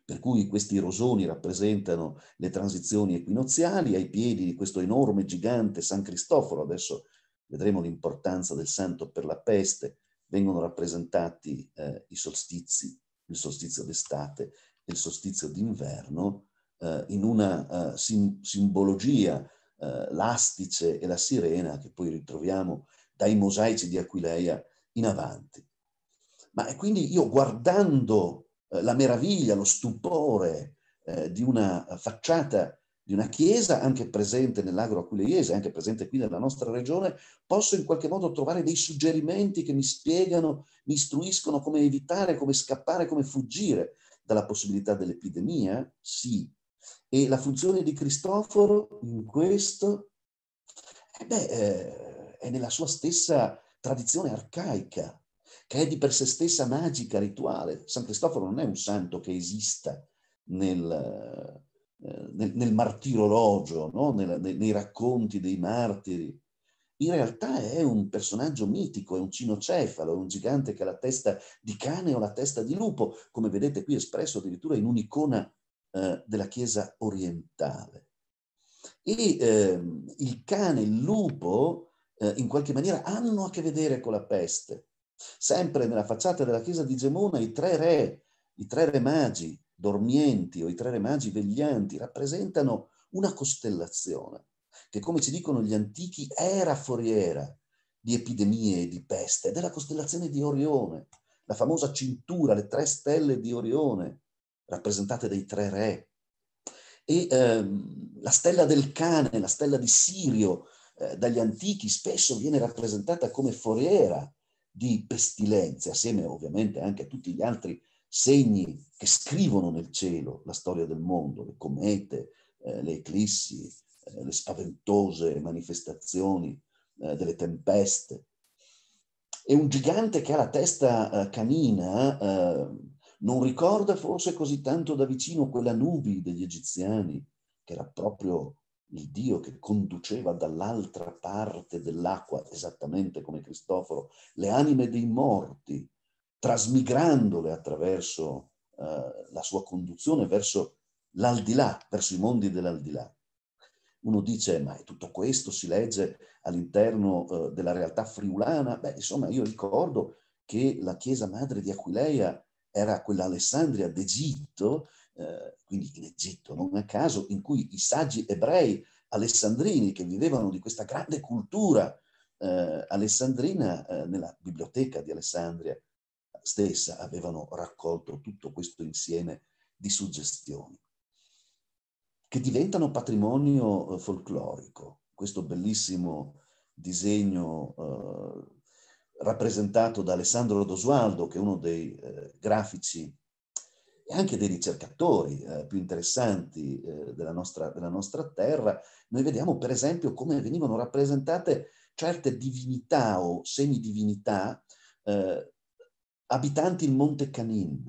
per cui questi rosoni rappresentano le transizioni equinoziali, ai piedi di questo enorme gigante San Cristoforo, adesso vedremo l'importanza del santo per la peste, vengono rappresentati eh, i solstizi, il solstizio d'estate e il solstizio d'inverno, eh, in una eh, sim- simbologia eh, l'astice e la sirena che poi ritroviamo dai mosaici di Aquileia in avanti. Ma quindi io guardando eh, la meraviglia, lo stupore eh, di una facciata di una chiesa anche presente nell'agro aquileiese, anche presente qui nella nostra regione, posso in qualche modo trovare dei suggerimenti che mi spiegano, mi istruiscono come evitare, come scappare, come fuggire dalla possibilità dell'epidemia? Sì. E la funzione di Cristoforo in questo eh beh, eh, è nella sua stessa tradizione arcaica, che è di per sé stessa magica, rituale. San Cristoforo non è un santo che esista nel, eh, nel, nel martirologio, no? Nella, nei, nei, racconti dei martiri. In realtà è un personaggio mitico, è un cinocefalo, è un gigante che ha la testa di cane o la testa di lupo, come vedete qui espresso addirittura in un'icona eh, della Chiesa orientale. E eh, il cane, il lupo, eh, in qualche maniera hanno a che vedere con la peste Sempre nella facciata della chiesa di Gemona i tre re, i tre re magi dormienti o i tre re magi veglianti rappresentano una costellazione che, come ci dicono gli antichi, era foriera di epidemie e di peste ed è la costellazione di Orione, la famosa cintura, le tre stelle di Orione, rappresentate dai tre re. E ehm, la stella del cane, la stella di Sirio, eh, dagli antichi spesso viene rappresentata come foriera di pestilenze, assieme ovviamente anche a tutti gli altri segni che scrivono nel cielo la storia del mondo, le comete, eh, le eclissi, eh, le spaventose manifestazioni eh, delle tempeste. E un gigante che ha la testa eh, canina eh, non ricorda forse così tanto da vicino quella nubi degli egiziani, che era proprio il Dio che conduceva dall'altra parte dell'acqua, esattamente come Cristoforo, le anime dei morti, trasmigrandole attraverso eh, la sua conduzione verso l'aldilà, verso i mondi dell'aldilà. Uno dice, ma tutto questo si legge all'interno eh, della realtà friulana? Beh, insomma, io ricordo che la chiesa madre di Aquileia era quella Alessandria d'Egitto eh, quindi in Egitto, non a caso, in cui i saggi ebrei alessandrini che vivevano di questa grande cultura eh, alessandrina eh, nella biblioteca di Alessandria stessa avevano raccolto tutto questo insieme di suggestioni che diventano patrimonio eh, folclorico. Questo bellissimo disegno eh, rappresentato da Alessandro Dosualdo, che è uno dei eh, grafici e anche dei ricercatori eh, più interessanti eh, della, nostra, della, nostra, terra, noi vediamo per esempio come venivano rappresentate certe divinità o semidivinità eh, abitanti il Monte Canin,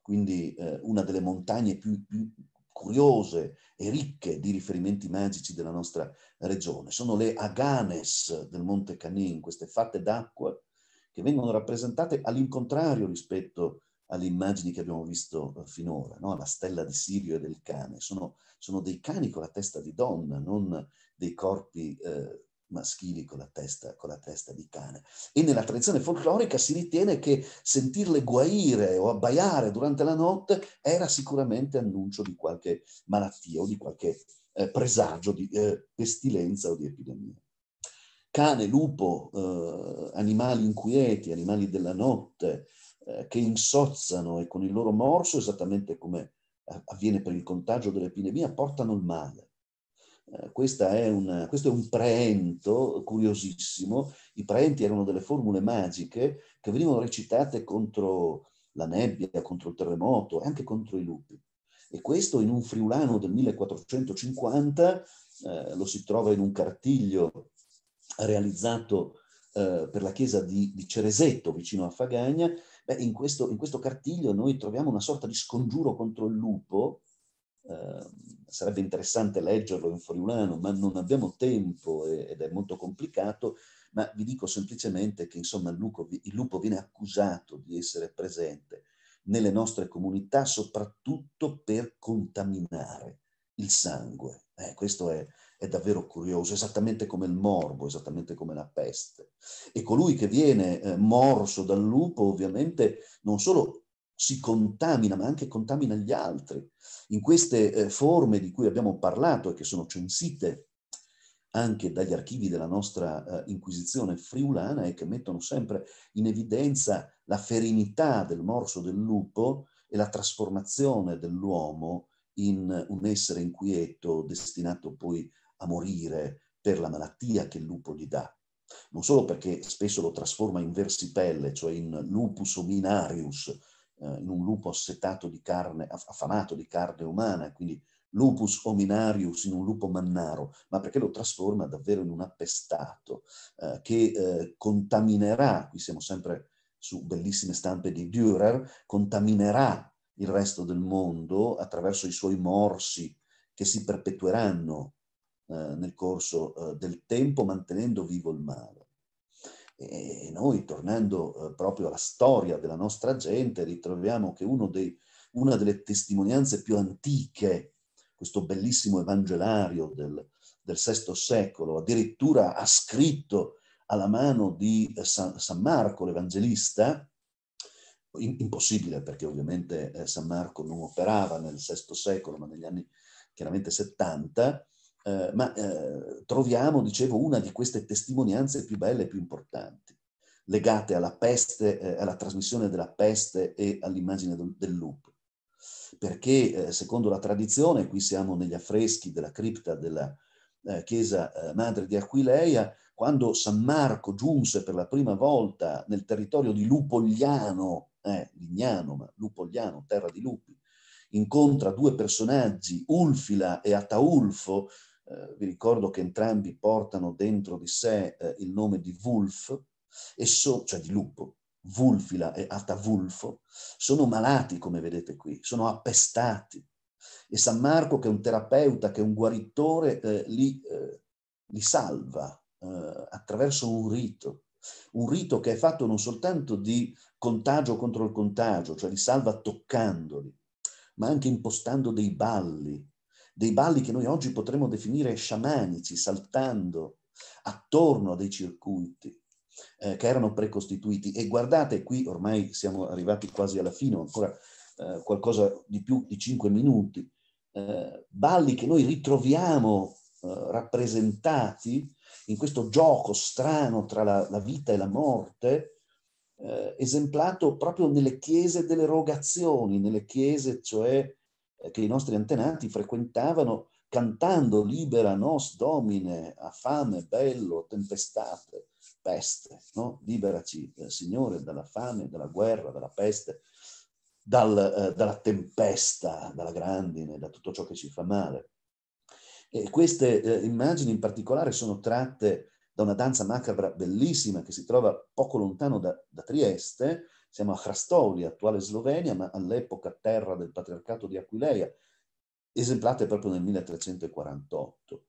quindi eh, una delle montagne più, più, curiose e ricche di riferimenti magici della nostra regione. Sono le aganes del Monte Canin, queste fatte d'acqua che vengono rappresentate all'incontrario rispetto a alle immagini che abbiamo visto eh, finora, no? la stella di Sirio e del cane. Sono, sono, dei cani con la testa di donna, non dei corpi eh, maschili con la, testa, con la, testa, di cane. E nella tradizione folclorica si ritiene che sentirle guaire o abbaiare durante la notte era sicuramente annuncio di qualche malattia o di qualche eh, presagio di eh, pestilenza o di epidemia. Cane, lupo, eh, animali inquieti, animali della notte, eh, che insozzano e con il loro morso, esattamente come eh, avviene per il contagio dell'epidemia, portano il male. Eh, è una, questo è un preento curiosissimo. I preenti erano delle formule magiche che venivano recitate contro la nebbia, contro il terremoto e anche contro i lupi. E questo in un friulano del 1450 eh, lo si trova in un cartiglio realizzato eh, per la chiesa di, di Ceresetto, vicino a Fagagna, Beh, in, questo, in questo cartiglio noi troviamo una sorta di scongiuro contro il lupo, eh, sarebbe interessante leggerlo in friulano, ma non abbiamo tempo ed è molto complicato, ma vi dico semplicemente che insomma, il, lupo, il lupo viene accusato di essere presente nelle nostre comunità soprattutto per contaminare il sangue. Eh, questo è, è davvero curioso, esattamente come il morbo, esattamente come la peste. E colui che viene eh, morso dal lupo ovviamente non solo si contamina, ma anche contamina gli altri. In queste eh, forme di cui abbiamo parlato e che sono censite anche dagli archivi della nostra eh, Inquisizione friulana e che mettono sempre in evidenza la ferinità del morso del lupo e la trasformazione dell'uomo in un essere inquieto destinato poi a morire per la malattia che il lupo gli dà, non solo perché spesso lo trasforma in versipelle, cioè in lupus ominarius, eh, in un lupo assetato di carne, affamato di carne umana, quindi lupus ominarius in un lupo mannaro, ma perché lo trasforma davvero in un appestato eh, che eh, contaminerà, qui siamo sempre su bellissime stampe di Dürer, contaminerà il resto del mondo attraverso i suoi morsi che si perpetueranno eh, nel corso eh, del tempo mantenendo vivo il male. E noi, tornando eh, proprio alla storia della nostra gente, ritroviamo che dei, una delle testimonianze più antiche, questo bellissimo evangelario del, del VI secolo, addirittura ha scritto alla mano di San, San Marco l'Evangelista, impossibile perché ovviamente San Marco non operava nel VI secolo, ma negli anni chiaramente 70, eh, ma eh, troviamo, dicevo, una di queste testimonianze più belle e più importanti, legate alla peste, eh, alla trasmissione della peste e all'immagine del, del lupo. Perché eh, secondo la tradizione, qui siamo negli affreschi della cripta della eh, chiesa eh, madre di Aquileia, quando San Marco giunse per la prima volta nel territorio di Lupogliano, Lignano, ma Lupogliano, terra di lupi, incontra due personaggi, Ulfila e Ataulfo, eh, vi ricordo che entrambi portano dentro di sé eh, il nome di Wolf, so, cioè di lupo, Vulfila e Atavulfo, sono malati come vedete qui, sono appestati. E San Marco, che è un terapeuta, che è un guaritore, eh, li, eh, li, salva eh, attraverso un rito. Un rito che è fatto non soltanto di contagio contro il contagio, cioè li salva toccandoli, ma anche impostando dei balli, dei balli che noi oggi potremmo definire sciamanici, saltando attorno a dei circuiti eh, che erano precostituiti. E guardate, qui ormai siamo arrivati quasi alla fine, ancora eh, qualcosa di più di cinque minuti, eh, balli che noi ritroviamo eh, rappresentati in questo gioco strano tra la, la vita e la morte, eh, esemplato proprio nelle chiese delle rogazioni, nelle chiese cioè eh, che i nostri antenati frequentavano cantando libera nos domine a fame, bello, tempestate, peste, no? liberaci eh, Signore dalla fame, dalla guerra, dalla peste, dal, eh, dalla tempesta, dalla grandine, da tutto ciò che ci fa male. E queste eh, immagini in particolare sono tratte da una danza macabra bellissima che si trova poco lontano da, da Trieste, siamo a Hrastovli, attuale Slovenia, ma all'epoca terra del patriarcato di Aquileia, esemplate proprio nel 1348,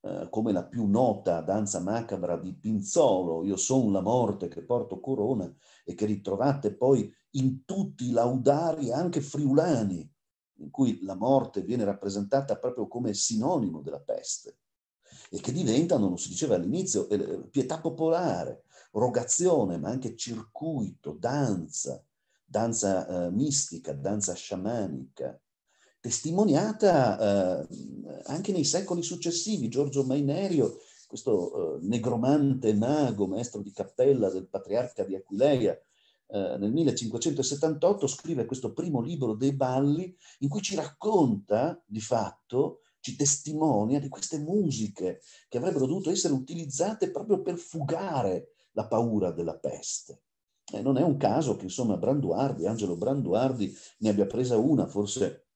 eh, come la più nota danza macabra di Pinzolo, Io sono la morte che porto corona, e che ritrovate poi in tutti i laudari, anche friulani, in cui la morte viene rappresentata proprio come sinonimo della peste e che diventano, lo si diceva all'inizio, eh, pietà popolare, rogazione, ma anche circuito, danza, danza eh, mistica, danza sciamanica, testimoniata eh, anche nei secoli successivi. Giorgio Mainerio, questo eh, negromante mago, maestro di cappella del patriarca di Aquileia, eh, nel 1578 scrive questo primo libro dei balli in cui ci racconta di fatto ci testimonia di queste musiche che avrebbero dovuto essere utilizzate proprio per fugare la paura della peste. E eh, non è un caso che insomma Branduardi, Angelo Branduardi ne abbia presa una, forse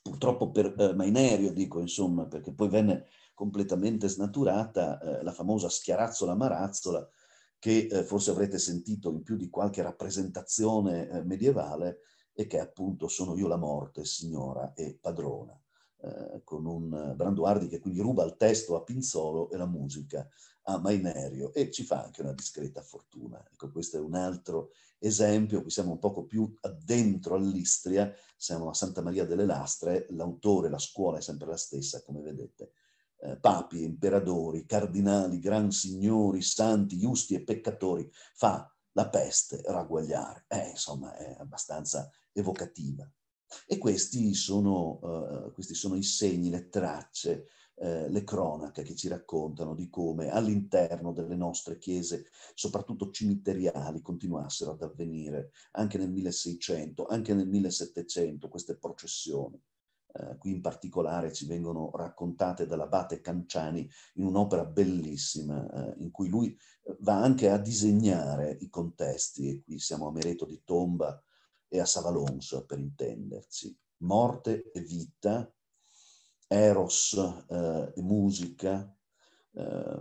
purtroppo per eh, Mainerio dico insomma, perché poi venne completamente snaturata eh, la famosa schiarazzola marazzola che eh, forse avrete sentito in più di qualche rappresentazione eh, medievale e che appunto sono io la morte, signora e padrona. Eh, con un Branduardi che quindi ruba il testo a Pinzolo e la musica a Mainerio e ci fa anche una discreta fortuna. Ecco, questo è un altro esempio, qui siamo un poco più addentro all'Istria, siamo a Santa Maria delle Lastre, l'autore, la scuola è sempre la stessa, come vedete. Eh, papi, imperatori, cardinali, gran signori, santi, giusti e peccatori, fa la peste ragguagliare. Eh, insomma, è abbastanza evocativa. E questi sono, uh, questi sono i segni, le tracce, uh, le cronache che ci raccontano di come all'interno delle nostre chiese, soprattutto cimiteriali, continuassero ad avvenire anche nel 1600, anche nel 1700 queste processioni. Uh, qui in particolare ci vengono raccontate dall'abate Canciani in un'opera bellissima uh, in cui lui va anche a disegnare i contesti e qui siamo a Mereto di Tomba e a Savalonso, per intendersi. Morte e vita, eros eh, e musica. Eh,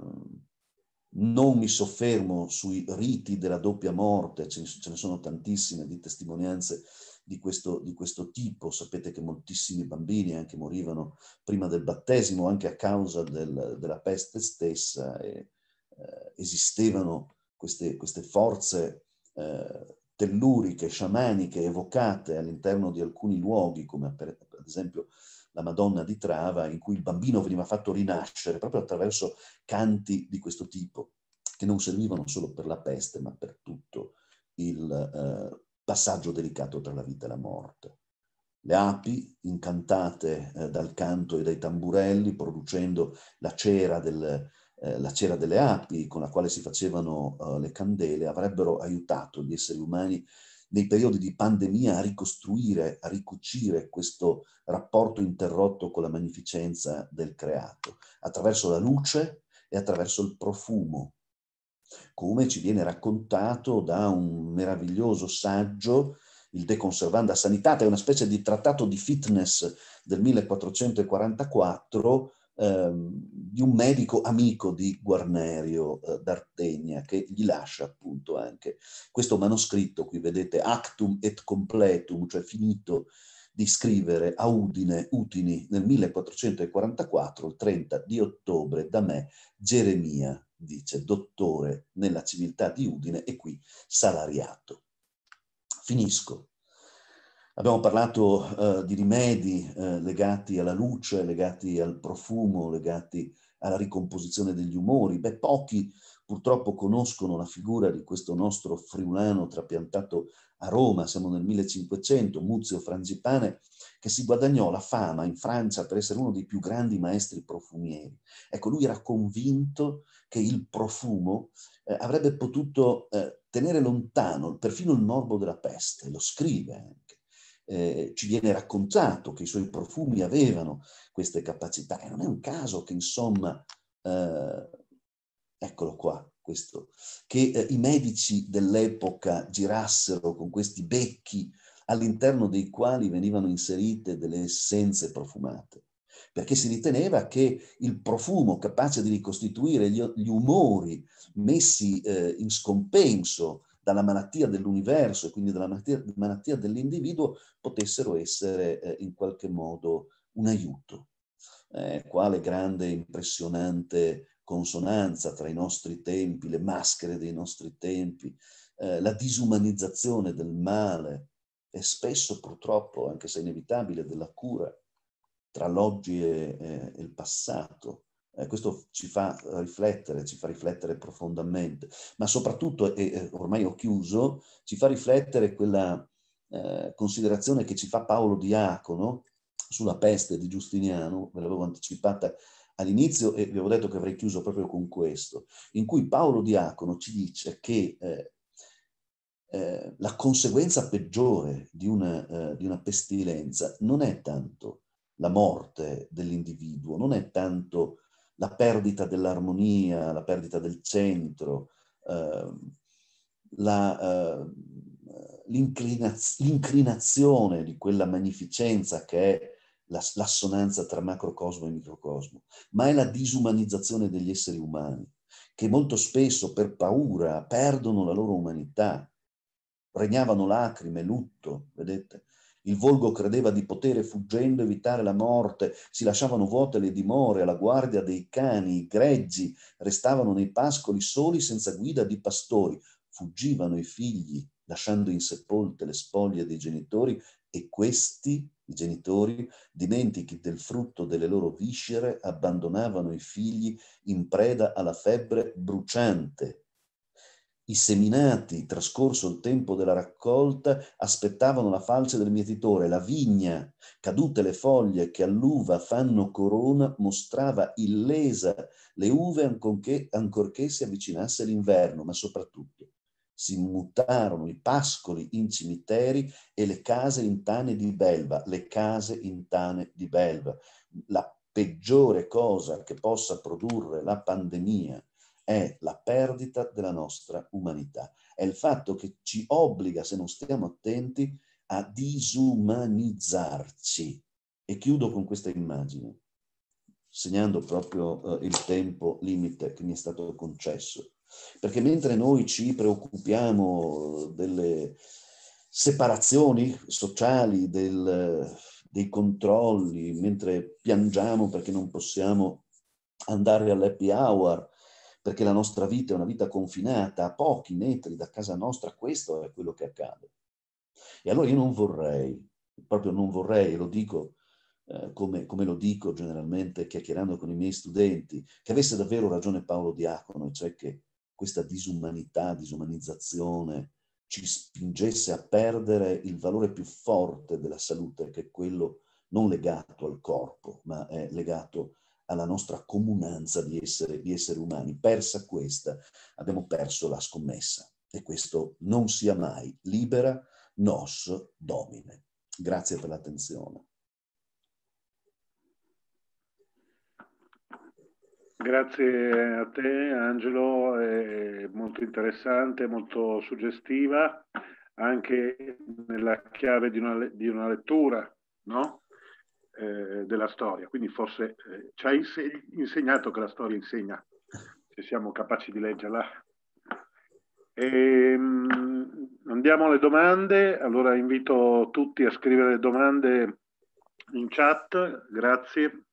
non mi soffermo sui riti della doppia morte, ce ne sono tantissime di testimonianze di questo, di questo, tipo. Sapete che moltissimi bambini anche morivano prima del battesimo, anche a causa del, della peste stessa, e, eh, esistevano queste, queste forze eh, telluriche, sciamaniche evocate all'interno di alcuni luoghi, come per, per esempio la Madonna di Trava, in cui il bambino veniva fatto rinascere proprio attraverso canti di questo tipo, che non servivano solo per la peste, ma per tutto il eh, passaggio delicato tra la vita e la morte. Le api, incantate eh, dal canto e dai tamburelli, producendo la cera del, eh, la cera delle api con la quale si facevano eh, le candele, avrebbero aiutato gli esseri umani nei periodi di pandemia a ricostruire, a ricucire questo rapporto interrotto con la magnificenza del creato, attraverso la luce e attraverso il profumo, come ci viene raccontato da un meraviglioso saggio il De Conservanda Sanitate, è una specie di trattato di fitness del 1444 Ehm, di un medico amico di Guarnerio eh, d'Artegna che gli lascia appunto anche questo manoscritto, qui vedete Actum et Completum, cioè finito di scrivere a Udine, Utini, nel 1444, il 30 di ottobre, da me Geremia, dice, dottore nella civiltà di Udine e qui salariato. Finisco Abbiamo parlato eh, di rimedi eh, legati alla luce, legati al profumo, legati alla ricomposizione degli umori. Beh, pochi purtroppo conoscono la figura di questo nostro friulano trapiantato a Roma, siamo nel 1500, Muzio Frangipane, che si guadagnò la fama in Francia per essere uno dei più grandi maestri profumieri. Ecco, lui era convinto che il profumo eh, avrebbe potuto eh, tenere lontano perfino il morbo della peste, lo scrive eh eh, ci viene raccontato che i suoi profumi avevano queste capacità e non è un caso che insomma, eh, eccolo qua, questo, che eh, i medici dell'epoca girassero con questi becchi all'interno dei quali venivano inserite delle essenze profumate, perché si riteneva che il profumo capace di ricostituire gli, gli umori messi eh, in scompenso dalla malattia dell'universo e quindi dalla malattia, malattia dell'individuo potessero essere eh, in qualche modo un aiuto. Eh, quale grande, e impressionante consonanza tra i nostri tempi, le maschere dei nostri tempi, eh, la disumanizzazione del male e spesso purtroppo, anche se inevitabile, della cura tra l'oggi e, e il passato eh, questo ci fa riflettere, ci fa riflettere profondamente, ma soprattutto, e ormai ho chiuso, ci fa riflettere quella eh, considerazione che ci fa Paolo Diacono sulla peste di Giustiniano, ve l'avevo anticipata all'inizio e vi avevo detto che avrei chiuso proprio con questo, in cui Paolo Diacono ci dice che eh, eh, la conseguenza peggiore di una, eh, di una pestilenza non è tanto la morte dell'individuo, non è tanto la perdita dell'armonia, la perdita del centro, ehm, eh, l'inclinazione di quella magnificenza che è l'assonanza tra macrocosmo e microcosmo, ma è la disumanizzazione degli esseri umani, che molto spesso per paura perdono la loro umanità, regnavano lacrime, lutto, vedete? Il volgo credeva di potere, fuggendo, evitare la morte. Si lasciavano vuote le dimore, alla guardia dei cani, i greggi. Restavano nei pascoli soli, senza guida di pastori. Fuggivano i figli, lasciando insepolte le spoglie dei genitori, e questi, i genitori, dimentichi del frutto delle loro viscere, abbandonavano i figli in preda alla febbre bruciante i seminati, trascorso il tempo della raccolta, aspettavano la falce del mietitore. La vigna, cadute le foglie che all'uva fanno corona, mostrava illesa le uve ancorché, ancorché si avvicinasse l'inverno, ma soprattutto si mutarono i pascoli in cimiteri e le case in tane di belva, le case in tane di belva. La peggiore cosa che possa produrre la pandemia è la perdita della nostra umanità, è il fatto che ci obbliga, se non stiamo attenti, a disumanizzarci. E chiudo con questa immagine, segnando proprio eh, il tempo limite che mi è stato concesso. Perché mentre noi ci preoccupiamo eh, delle separazioni sociali, del, dei controlli, mentre piangiamo perché non possiamo andare all'happy hour, perché la nostra vita è una vita confinata a pochi metri da casa nostra, questo è quello che accade. E allora io non vorrei, proprio non vorrei, e lo dico eh, come, come, lo dico generalmente chiacchierando con i miei studenti, che avesse davvero ragione Paolo Diacono, cioè che questa disumanità, disumanizzazione ci spingesse a perdere il valore più forte della salute, che è quello non legato al corpo, ma è legato a alla nostra comunanza di, essere, di esseri umani. Persa questa, abbiamo perso la scommessa e questo non sia mai libera nos domine. Grazie per l'attenzione. Grazie a te Angelo, è molto interessante, molto suggestiva, anche nella chiave di una, di una lettura, no? eh, della storia. Quindi forse eh, ci ha insegnato che la storia insegna, se siamo capaci di leggerla. E, ehm, andiamo alle domande. Allora invito tutti a scrivere domande in chat. Grazie.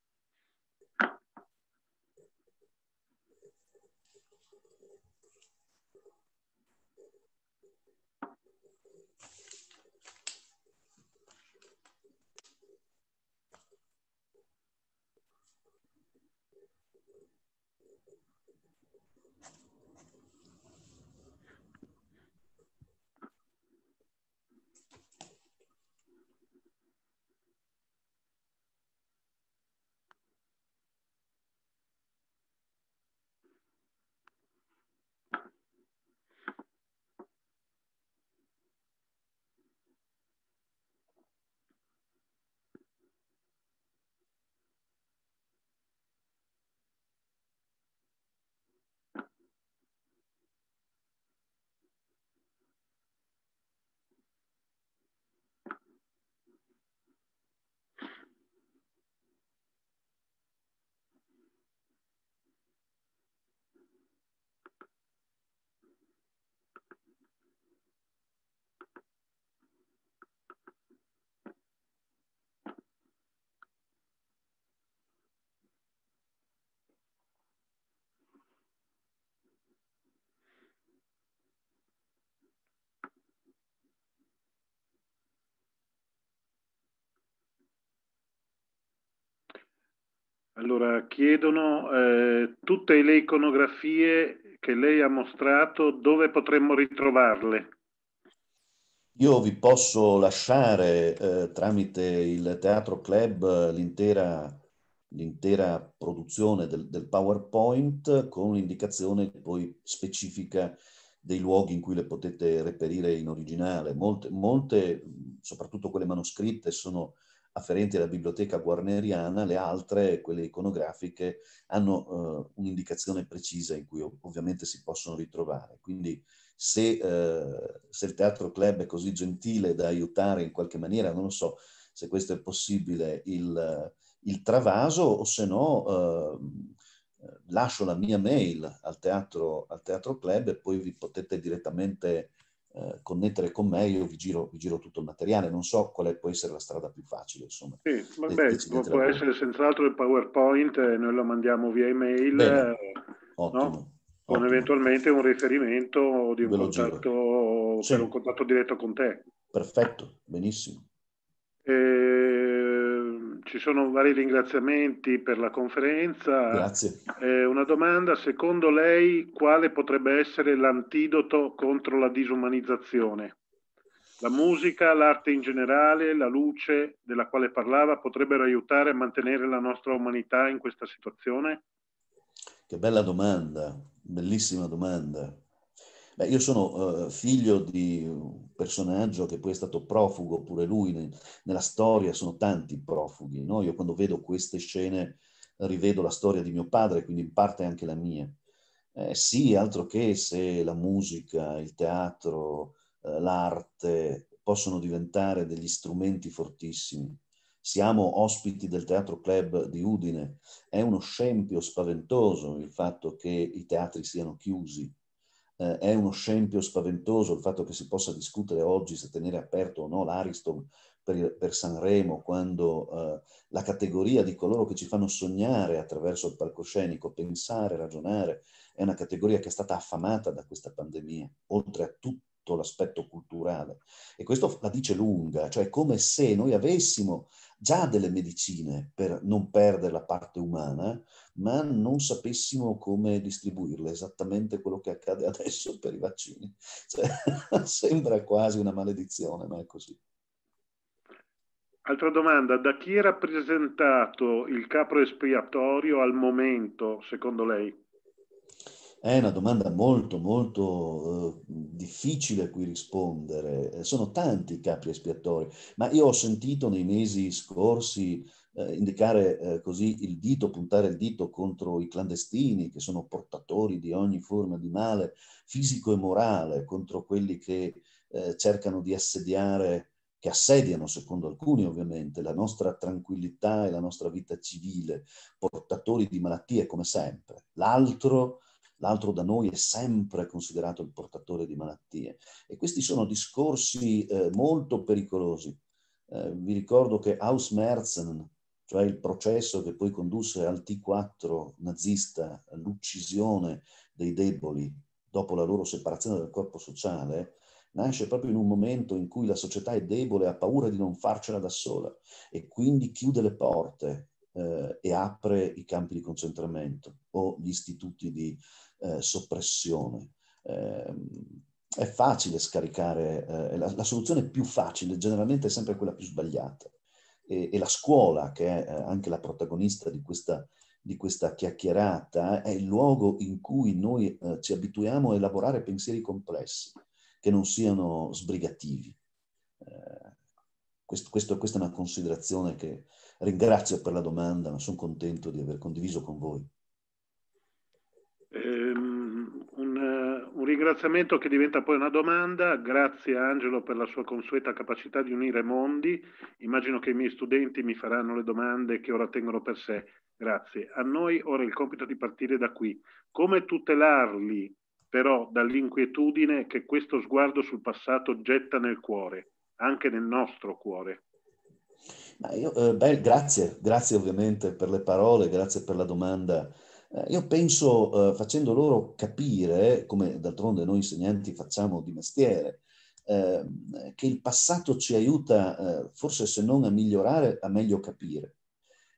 Allora, chiedono eh, tutte le iconografie che lei ha mostrato, dove potremmo ritrovarle? Io vi posso lasciare eh, tramite il Teatro Club l'intera, l'intera produzione del, del, PowerPoint con l'indicazione poi specifica dei luoghi in cui le potete reperire in originale. Molte, molte soprattutto quelle manoscritte, sono afferenti alla biblioteca guarneriana, le altre, quelle iconografiche, hanno eh, un'indicazione precisa in cui ovviamente si possono ritrovare. Quindi se, eh, se, il teatro club è così gentile da aiutare in qualche maniera, non lo so se questo è possibile, il, il travaso o se no... Eh, lascio la mia mail al teatro, al teatro club e poi vi potete direttamente eh, connettere con me, io vi giro, vi giro, tutto il materiale, non so quale può essere la strada più facile. Insomma. Sì, vabbè, eh, può, può essere senz'altro il PowerPoint, eh, noi lo mandiamo via email, Bene. ottimo. No? con eventualmente un riferimento di un contatto, sì. per un contatto diretto con te. Perfetto, benissimo. E ci sono vari ringraziamenti per la conferenza. Grazie. Eh, una domanda, secondo lei quale potrebbe essere l'antidoto contro la disumanizzazione? La musica, l'arte in generale, la luce della quale parlava potrebbero aiutare a mantenere la nostra umanità in questa situazione? Che bella domanda, bellissima domanda. Beh, io sono eh, figlio di un personaggio che poi è stato profugo, pure lui ne, nella storia sono tanti profughi. No? Io quando vedo queste scene rivedo la storia di mio padre, quindi in parte anche la mia. Eh, sì, altro che se la musica, il teatro, eh, l'arte possono diventare degli strumenti fortissimi. Siamo ospiti del Teatro Club di Udine. È uno scempio spaventoso il fatto che i teatri siano chiusi eh, è uno scempio spaventoso il fatto che si possa discutere oggi se tenere aperto o no l'Ariston per, per Sanremo, quando eh, la categoria di coloro che ci fanno sognare attraverso il palcoscenico, pensare, ragionare, è una categoria che è stata affamata da questa pandemia, oltre a tutto l'aspetto culturale. E questo la dice lunga, cioè come se noi avessimo già delle medicine per non perdere la parte umana, ma non sapessimo come distribuirle, esattamente quello che accade adesso per i vaccini. Cioè, sembra quasi una maledizione, ma è così. Altra domanda, da chi è rappresentato il capro espiatorio al momento, secondo lei? È una domanda molto, molto eh, difficile a cui rispondere. Eh, sono tanti i capi espiatori, ma io ho sentito nei mesi scorsi eh, indicare eh, così il dito, puntare il dito contro i clandestini che sono portatori di ogni forma di male fisico e morale, contro quelli che eh, cercano di assediare, che assediano, secondo alcuni ovviamente, la nostra tranquillità e la nostra vita civile, portatori di malattie come sempre. L'altro l'altro da noi è sempre considerato il portatore di malattie. E questi sono discorsi eh, molto pericolosi. Eh, vi ricordo che Haus cioè il processo che poi condusse al T4 nazista, l'uccisione dei deboli dopo la loro separazione dal corpo sociale, nasce proprio in un momento in cui la società è debole, ha paura di non farcela da sola e quindi chiude le porte eh, e apre i campi di concentramento o gli istituti di eh, soppressione. Eh, è facile scaricare, eh, la, la, soluzione più facile generalmente è sempre quella più sbagliata. E, e la scuola, che è eh, anche la protagonista di questa, di questa chiacchierata, è il luogo in cui noi eh, ci abituiamo a elaborare pensieri complessi, che non siano sbrigativi. Eh, questo, questo, questa è una considerazione che ringrazio per la domanda, ma sono contento di aver condiviso con voi. ringraziamento che diventa poi una domanda, grazie Angelo per la sua consueta capacità di unire mondi, immagino che i miei studenti mi faranno le domande che ora tengono per sé, grazie. A noi ora il compito di partire da qui, come tutelarli però dall'inquietudine che questo sguardo sul passato getta nel cuore, anche nel nostro cuore? Io, eh, beh, grazie, grazie ovviamente per le parole, grazie per la domanda eh, io penso, eh, facendo loro capire, come d'altronde noi insegnanti facciamo di mestiere, ehm, che il passato ci aiuta, eh, forse se non a migliorare, a meglio capire.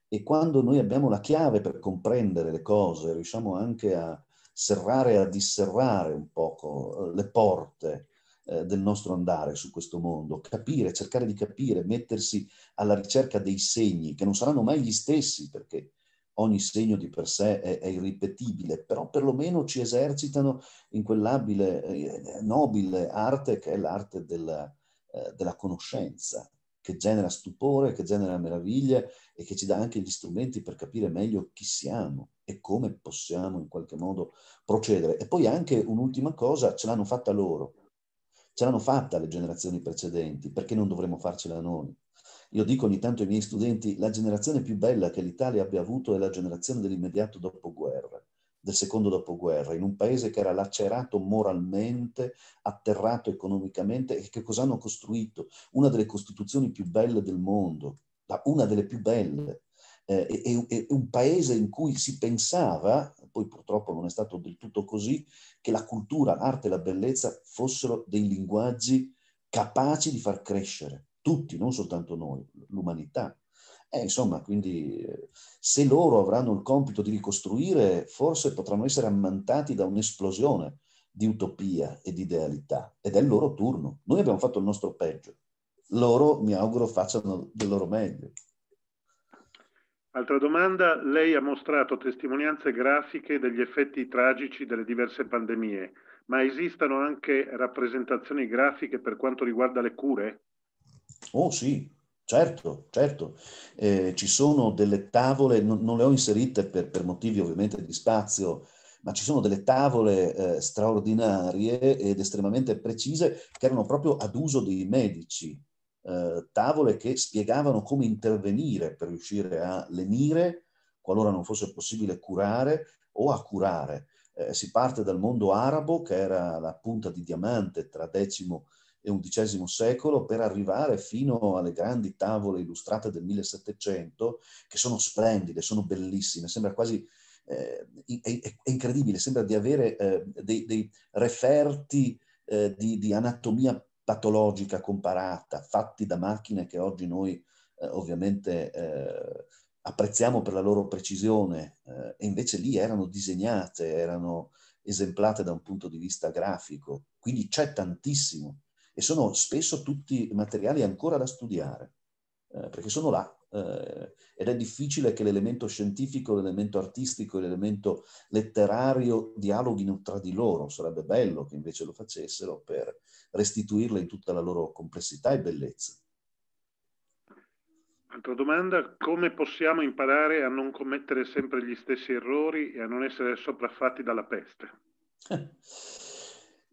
E quando noi abbiamo la chiave per comprendere le cose, riusciamo anche a serrare e a disserrare un poco le porte del nostro andare su questo mondo, capire, cercare di capire, mettersi alla ricerca dei segni che non saranno mai gli stessi perché ogni segno di per sé è, è irripetibile, però perlomeno ci esercitano in quell'abile, eh, nobile arte che è l'arte della, eh, della, conoscenza, che genera stupore, che genera meraviglie e che ci dà anche gli strumenti per capire meglio chi siamo e come possiamo in qualche modo procedere. E poi anche un'ultima cosa, ce l'hanno fatta loro, ce l'hanno fatta le generazioni precedenti, perché non dovremmo farcela noi? Io dico ogni tanto ai miei studenti, la generazione più bella che l'Italia abbia avuto è la generazione dell'immediato dopoguerra, del secondo dopoguerra, in un paese che era lacerato moralmente, atterrato economicamente e che cosa hanno costruito? Una delle costituzioni più belle del mondo, una delle più belle. Eh, è, è un paese in cui si pensava, poi purtroppo non è stato del tutto così, che la cultura, l'arte e la bellezza fossero dei linguaggi capaci di far crescere, tutti, non soltanto noi, l'umanità. Eh, insomma, quindi se loro avranno il compito di ricostruire, forse potranno essere ammantati da un'esplosione di utopia e di idealità ed è il loro turno. Noi abbiamo fatto il nostro peggio, loro mi auguro facciano del loro meglio. Altra domanda, lei ha mostrato testimonianze grafiche degli effetti tragici delle diverse pandemie, ma esistono anche rappresentazioni grafiche per quanto riguarda le cure? Oh sì, certo, certo. Eh, ci sono delle tavole, non, non le ho inserite per, per, motivi ovviamente di spazio, ma ci sono delle tavole eh, straordinarie ed estremamente precise che erano proprio ad uso dei medici, eh, tavole che spiegavano come intervenire per riuscire a lenire, qualora non fosse possibile curare o a curare. Eh, si parte dal mondo arabo, che era la punta di diamante tra decimo e e XI secolo per arrivare fino alle grandi tavole illustrate del 1700, che sono splendide, sono bellissime, sembra quasi eh, è, è, incredibile, sembra di avere eh, dei, dei, referti eh, di, di, anatomia patologica comparata, fatti da macchine che oggi noi eh, ovviamente eh, apprezziamo per la loro precisione, eh, e invece lì erano disegnate, erano esemplate da un punto di vista grafico, quindi c'è tantissimo e sono spesso tutti materiali ancora da studiare, eh, perché sono là eh, ed è difficile che l'elemento scientifico, l'elemento artistico, l'elemento letterario dialoghino tra di loro, sarebbe bello che invece lo facessero per restituirle in tutta la loro complessità e bellezza. Altra domanda, come possiamo imparare a non commettere sempre gli stessi errori e a non essere sopraffatti dalla peste? Eh.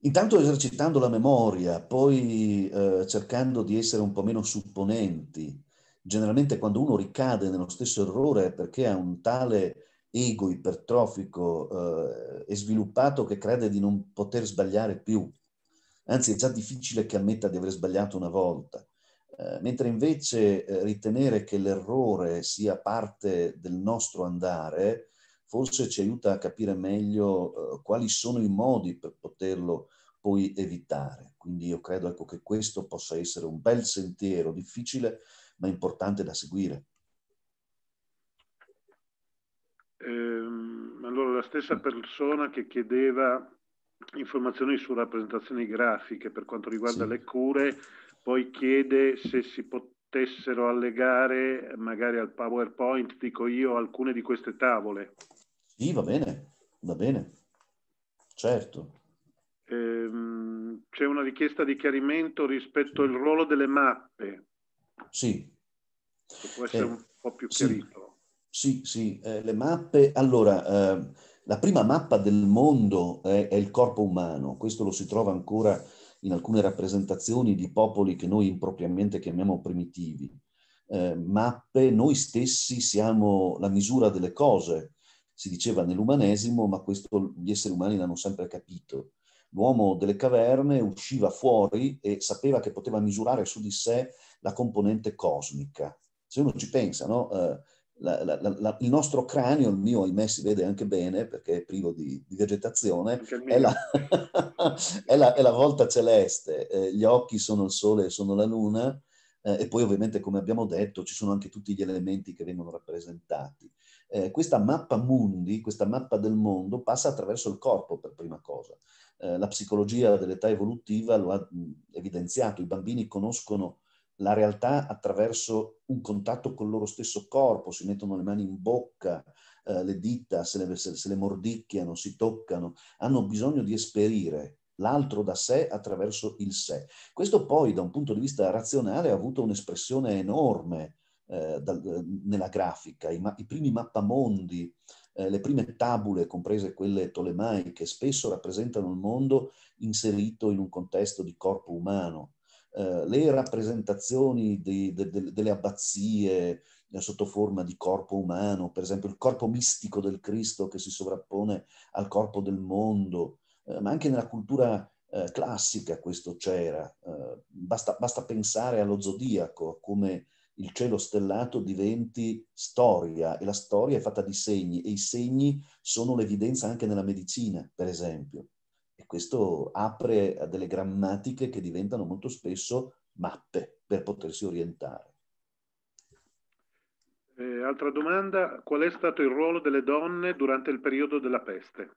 Intanto esercitando la memoria, poi eh, cercando di essere un po' meno supponenti. Generalmente quando uno ricade nello stesso errore è perché ha un tale ego ipertrofico eh, e sviluppato che crede di non poter sbagliare più. Anzi è già difficile che ammetta di aver sbagliato una volta. Eh, mentre invece eh, ritenere che l'errore sia parte del nostro andare forse ci aiuta a capire meglio eh, quali sono i modi per poterlo poi evitare. Quindi io credo ecco, che questo possa essere un bel sentiero, difficile ma importante da seguire. Ehm, allora, la stessa persona che chiedeva informazioni su rappresentazioni grafiche per quanto riguarda sì. le cure, poi chiede se si potessero allegare magari al PowerPoint, dico io, alcune di queste tavole. Sì, va bene, va bene, certo. Ehm, c'è una richiesta di chiarimento rispetto sì. al ruolo delle mappe. Sì. Che può essere eh, un po' più chiarito. Sì, sì, sì. Eh, le mappe. Allora, eh, la prima mappa del mondo è, è il corpo umano, questo lo si trova ancora in alcune rappresentazioni di popoli che noi impropriamente chiamiamo primitivi. Eh, mappe, noi stessi siamo la misura delle cose, si diceva nell'umanesimo, ma questo gli esseri umani l'hanno sempre capito. L'uomo delle caverne usciva fuori e sapeva che poteva misurare su di sé la componente cosmica. Se uno ci pensa, no? eh, la, la, la, il nostro cranio, il mio ahimè si vede anche bene perché è privo di, di vegetazione, è, è, è la, volta celeste, eh, gli occhi sono il sole e sono la luna eh, e poi ovviamente come abbiamo detto ci sono anche tutti gli elementi che vengono rappresentati eh, questa mappa mundi, questa mappa del mondo passa attraverso il corpo per prima cosa. Eh, la psicologia dell'età evolutiva lo ha mm, evidenziato, i bambini conoscono la realtà attraverso un contatto col loro stesso corpo, si mettono le mani in bocca, eh, le dita se le, se, se le mordicchiano, si toccano, hanno bisogno di esperire l'altro da sé attraverso il sé. Questo poi da un punto di vista razionale ha avuto un'espressione enorme eh, dal, nella grafica, i, ma, i primi mappamondi, eh, le prime tabule, comprese quelle tolemaiche, spesso rappresentano il mondo inserito in un contesto di corpo umano. Eh, le rappresentazioni di, de, de, delle abbazie eh, sotto forma di corpo umano, per esempio il corpo mistico del Cristo che si sovrappone al corpo del mondo, eh, ma anche nella cultura eh, classica questo c'era. Basta, basta, pensare allo zodiaco come il cielo stellato diventi storia e la storia è fatta di segni e i segni sono l'evidenza anche nella medicina, per esempio. E questo apre a delle grammatiche che diventano molto spesso mappe per potersi orientare. Eh, altra domanda, qual è stato il ruolo delle donne durante il periodo della peste?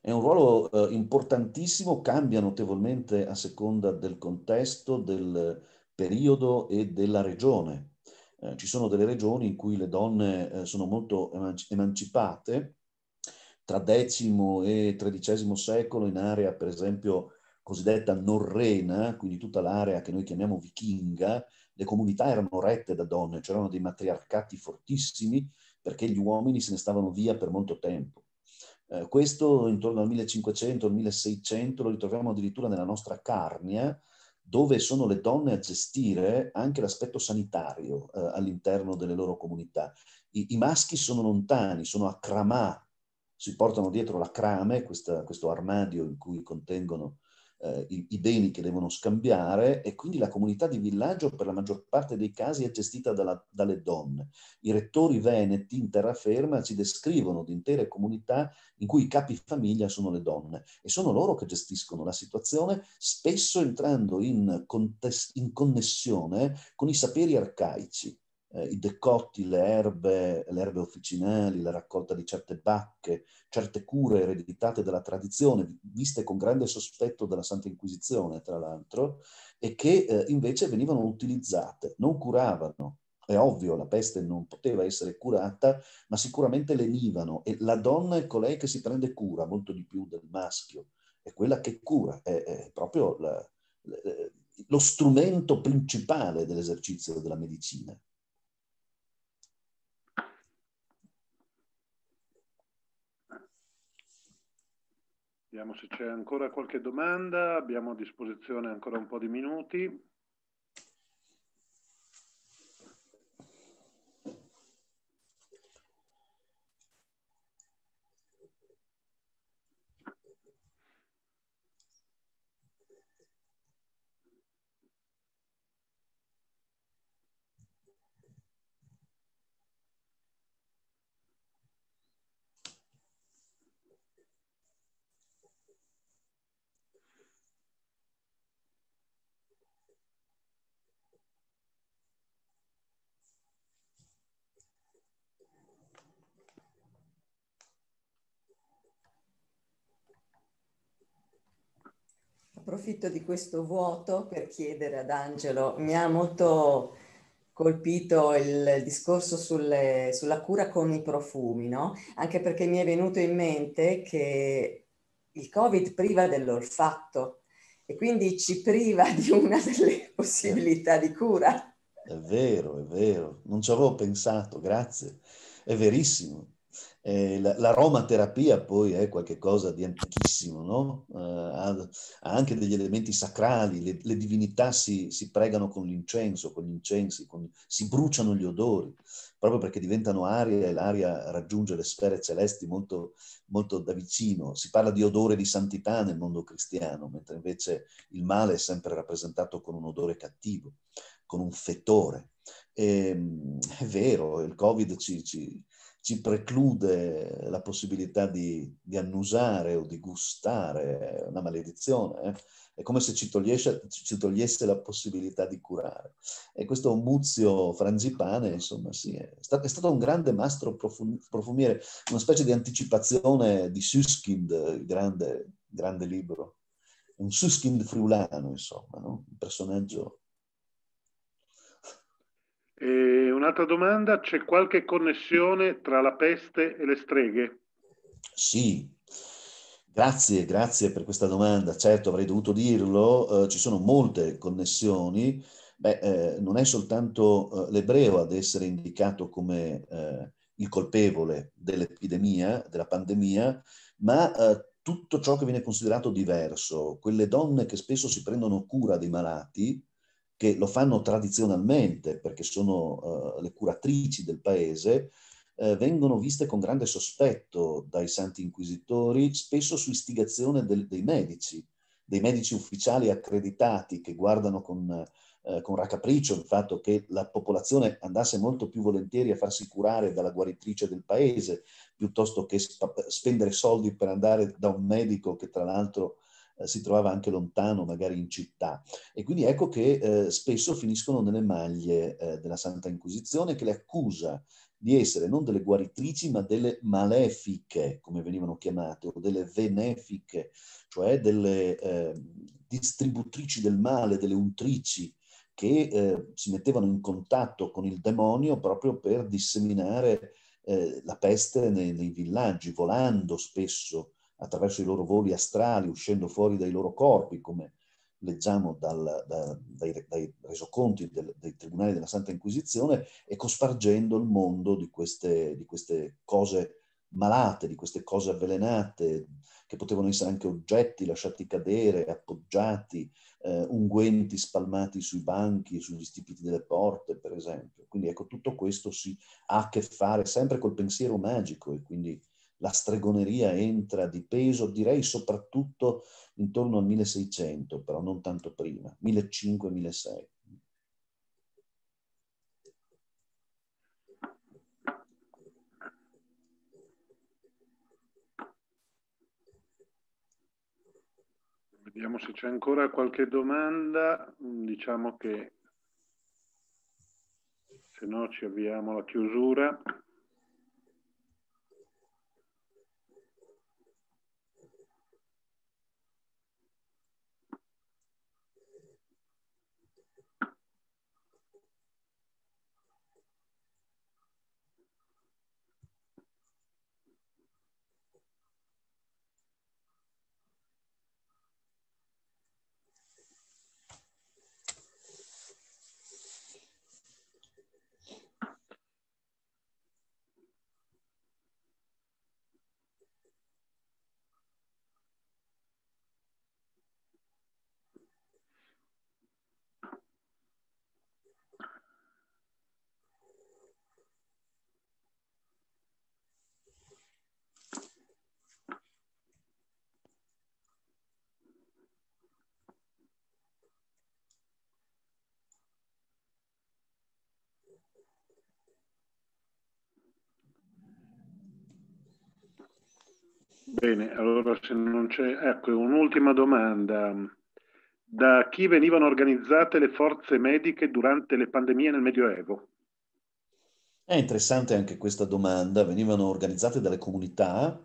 È un ruolo eh, importantissimo, cambia notevolmente a seconda del contesto, del, periodo e della regione. Eh, ci sono delle regioni in cui le donne eh, sono molto emancipate, tra X e XIII secolo in area per esempio cosiddetta norrena, quindi tutta l'area che noi chiamiamo vichinga, le comunità erano rette da donne, c'erano dei matriarcati fortissimi perché gli uomini se ne stavano via per molto tempo. Eh, questo intorno al 1500-1600 al lo ritroviamo addirittura nella nostra Carnia, dove sono le donne a gestire anche l'aspetto sanitario eh, all'interno delle loro comunità. I, I, maschi sono lontani, sono a cramà, si portano dietro la crame, questa, questo armadio in cui contengono eh, i, i, beni che devono scambiare e quindi la comunità di villaggio per la maggior parte dei casi è gestita dalla, dalle donne. I rettori veneti in terraferma ci descrivono di intere comunità in cui i capi famiglia sono le donne e sono loro che gestiscono la situazione, spesso entrando in, contest- in connessione con i saperi arcaici eh, i decotti, le erbe, le erbe officinali, la raccolta di certe bacche, certe cure ereditate dalla tradizione, viste con grande sospetto dalla Santa Inquisizione, tra l'altro, e che eh, invece venivano utilizzate, non curavano. È ovvio, la peste non poteva essere curata, ma sicuramente lenivano e la donna è colei che si prende cura molto di più del maschio, è quella che cura, è, è proprio la, lo strumento principale dell'esercizio della medicina. Vediamo se c'è ancora qualche domanda, abbiamo a disposizione ancora un po' di minuti. approfitto di questo vuoto per chiedere ad Angelo, mi ha molto colpito il discorso sulle, sulla cura con i profumi, no? Anche perché mi è venuto in mente che il Covid priva dell'olfatto e quindi ci priva di una delle possibilità di cura. È vero, è vero, non ci avevo pensato, grazie, è verissimo. Eh, l'aromaterapia poi è qualcosa di antichissimo, no? eh, ha, ha, anche degli elementi sacrali, le, le divinità si, si, pregano con l'incenso, con gli incensi, con, si bruciano gli odori, proprio perché diventano aria e l'aria raggiunge le sfere celesti molto, molto da vicino. Si parla di odore di santità nel mondo cristiano, mentre invece il male è sempre rappresentato con un odore cattivo, con un fetore. E, ehm, è vero, il Covid ci, ci ci preclude la possibilità di, di, annusare o di gustare, è una maledizione, eh? è come se ci togliesse, ci togliesse, la possibilità di curare. E questo Muzio Frangipane, insomma, sì, è, stato, è stato un grande mastro profumiere, una specie di anticipazione di Suskind, il grande, grande libro. Un Suskind friulano, insomma, no? un personaggio e un'altra domanda, c'è qualche connessione tra la peste e le streghe? Sì, grazie, grazie per questa domanda. Certo, avrei dovuto dirlo, eh, ci sono molte connessioni. Beh, eh, non è soltanto eh, l'ebreo ad essere indicato come eh, il colpevole dell'epidemia, della pandemia, ma eh, tutto ciò che viene considerato diverso, quelle donne che spesso si prendono cura dei malati, che lo fanno tradizionalmente perché sono eh, le curatrici del paese, eh, vengono viste con grande sospetto dai santi inquisitori, spesso su istigazione del, dei medici, dei medici ufficiali accreditati che guardano con, eh, con raccapriccio il fatto che la popolazione andasse molto più volentieri a farsi curare dalla guaritrice del paese piuttosto che sp- spendere soldi per andare da un medico che tra l'altro eh, si trovava anche lontano, magari in città. E quindi ecco che eh, spesso finiscono nelle maglie eh, della Santa Inquisizione che le accusa di essere non delle guaritrici ma delle malefiche, come venivano chiamate, o delle venefiche, cioè delle eh, distributrici del male, delle untrici che eh, si mettevano in contatto con il demonio proprio per disseminare eh, la peste nei, nei, villaggi, volando spesso attraverso i loro voli astrali, uscendo fuori dai loro corpi, come leggiamo dal, da, dai, dai, resoconti del, dei tribunali della Santa Inquisizione, e cospargendo il mondo di queste, di queste cose malate, di queste cose avvelenate, che potevano essere anche oggetti lasciati cadere, appoggiati, eh, unguenti spalmati sui banchi, sugli stipiti delle porte, per esempio. Quindi ecco, tutto questo si ha a che fare sempre col pensiero magico e quindi la stregoneria entra di peso, direi soprattutto intorno al 1600, però non tanto prima, 1500-1600. Vediamo se c'è ancora qualche domanda, diciamo che se no ci avviamo alla chiusura. Bene, allora se non c'è... Ecco, un'ultima domanda. Da chi venivano organizzate le forze mediche durante le pandemie nel Medioevo? È interessante anche questa domanda. Venivano organizzate dalle comunità.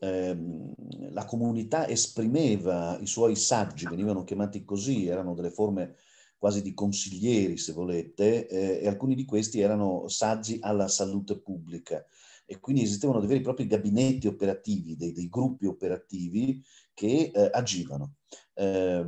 Ehm, la comunità esprimeva i suoi saggi, venivano chiamati così, erano delle forme quasi di consiglieri, se volete, eh, e alcuni di questi erano saggi alla salute pubblica e quindi esistevano dei veri e propri gabinetti operativi, dei, dei gruppi operativi che eh, agivano. Eh,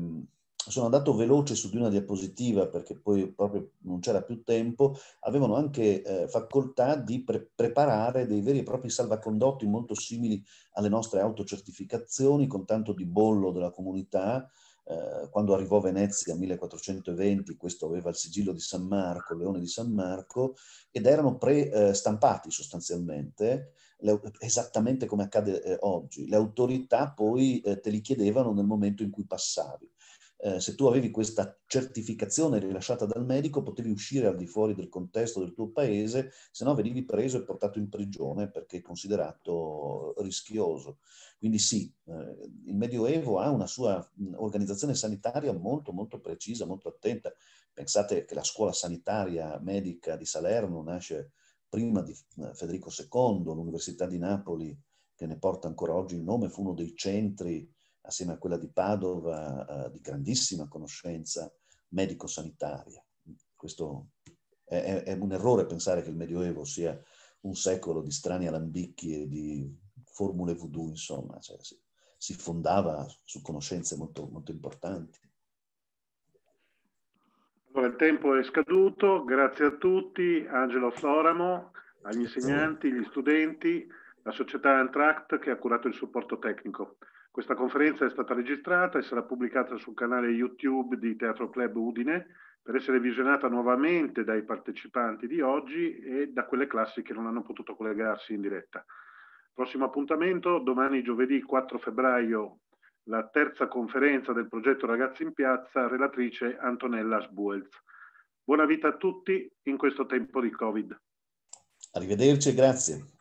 sono andato veloce su di una diapositiva perché poi proprio non c'era più tempo, avevano anche eh, facoltà di pre- preparare dei veri e propri salvacondotti molto simili alle nostre autocertificazioni con tanto di bollo della comunità eh, quando arrivò a Venezia 1420, questo aveva il sigillo di San Marco, il Leone di San Marco, ed erano pre-stampati eh, sostanzialmente, le, esattamente come accade eh, oggi. Le autorità poi eh, te li chiedevano nel momento in cui passavi eh, se tu avevi questa certificazione rilasciata dal medico potevi uscire al di fuori del contesto del tuo paese, se no venivi preso e portato in prigione perché considerato rischioso. Quindi sì, eh, il Medioevo ha una sua organizzazione sanitaria molto molto precisa, molto attenta. Pensate che la scuola sanitaria medica di Salerno nasce prima di eh, Federico II, l'Università di Napoli che ne porta ancora oggi il nome, fu uno dei centri assieme a quella di Padova, eh, di grandissima conoscenza medico-sanitaria. Questo è, è, un errore pensare che il Medioevo sia un secolo di strani alambicchi e di formule voodoo, insomma, cioè, si, si, fondava su conoscenze molto, molto importanti. Allora, il tempo è scaduto, grazie a tutti, Angelo Soramo, agli insegnanti, agli studenti, la società Antract che ha curato il supporto tecnico. Questa conferenza è stata registrata e sarà pubblicata sul canale YouTube di Teatro Club Udine per essere visionata nuovamente dai partecipanti di oggi e da quelle classi che non hanno potuto collegarsi in diretta. Prossimo appuntamento, domani giovedì 4 febbraio, la terza conferenza del progetto Ragazzi in Piazza, relatrice Antonella Sbuels. Buona vita a tutti in questo tempo di Covid. Arrivederci e grazie.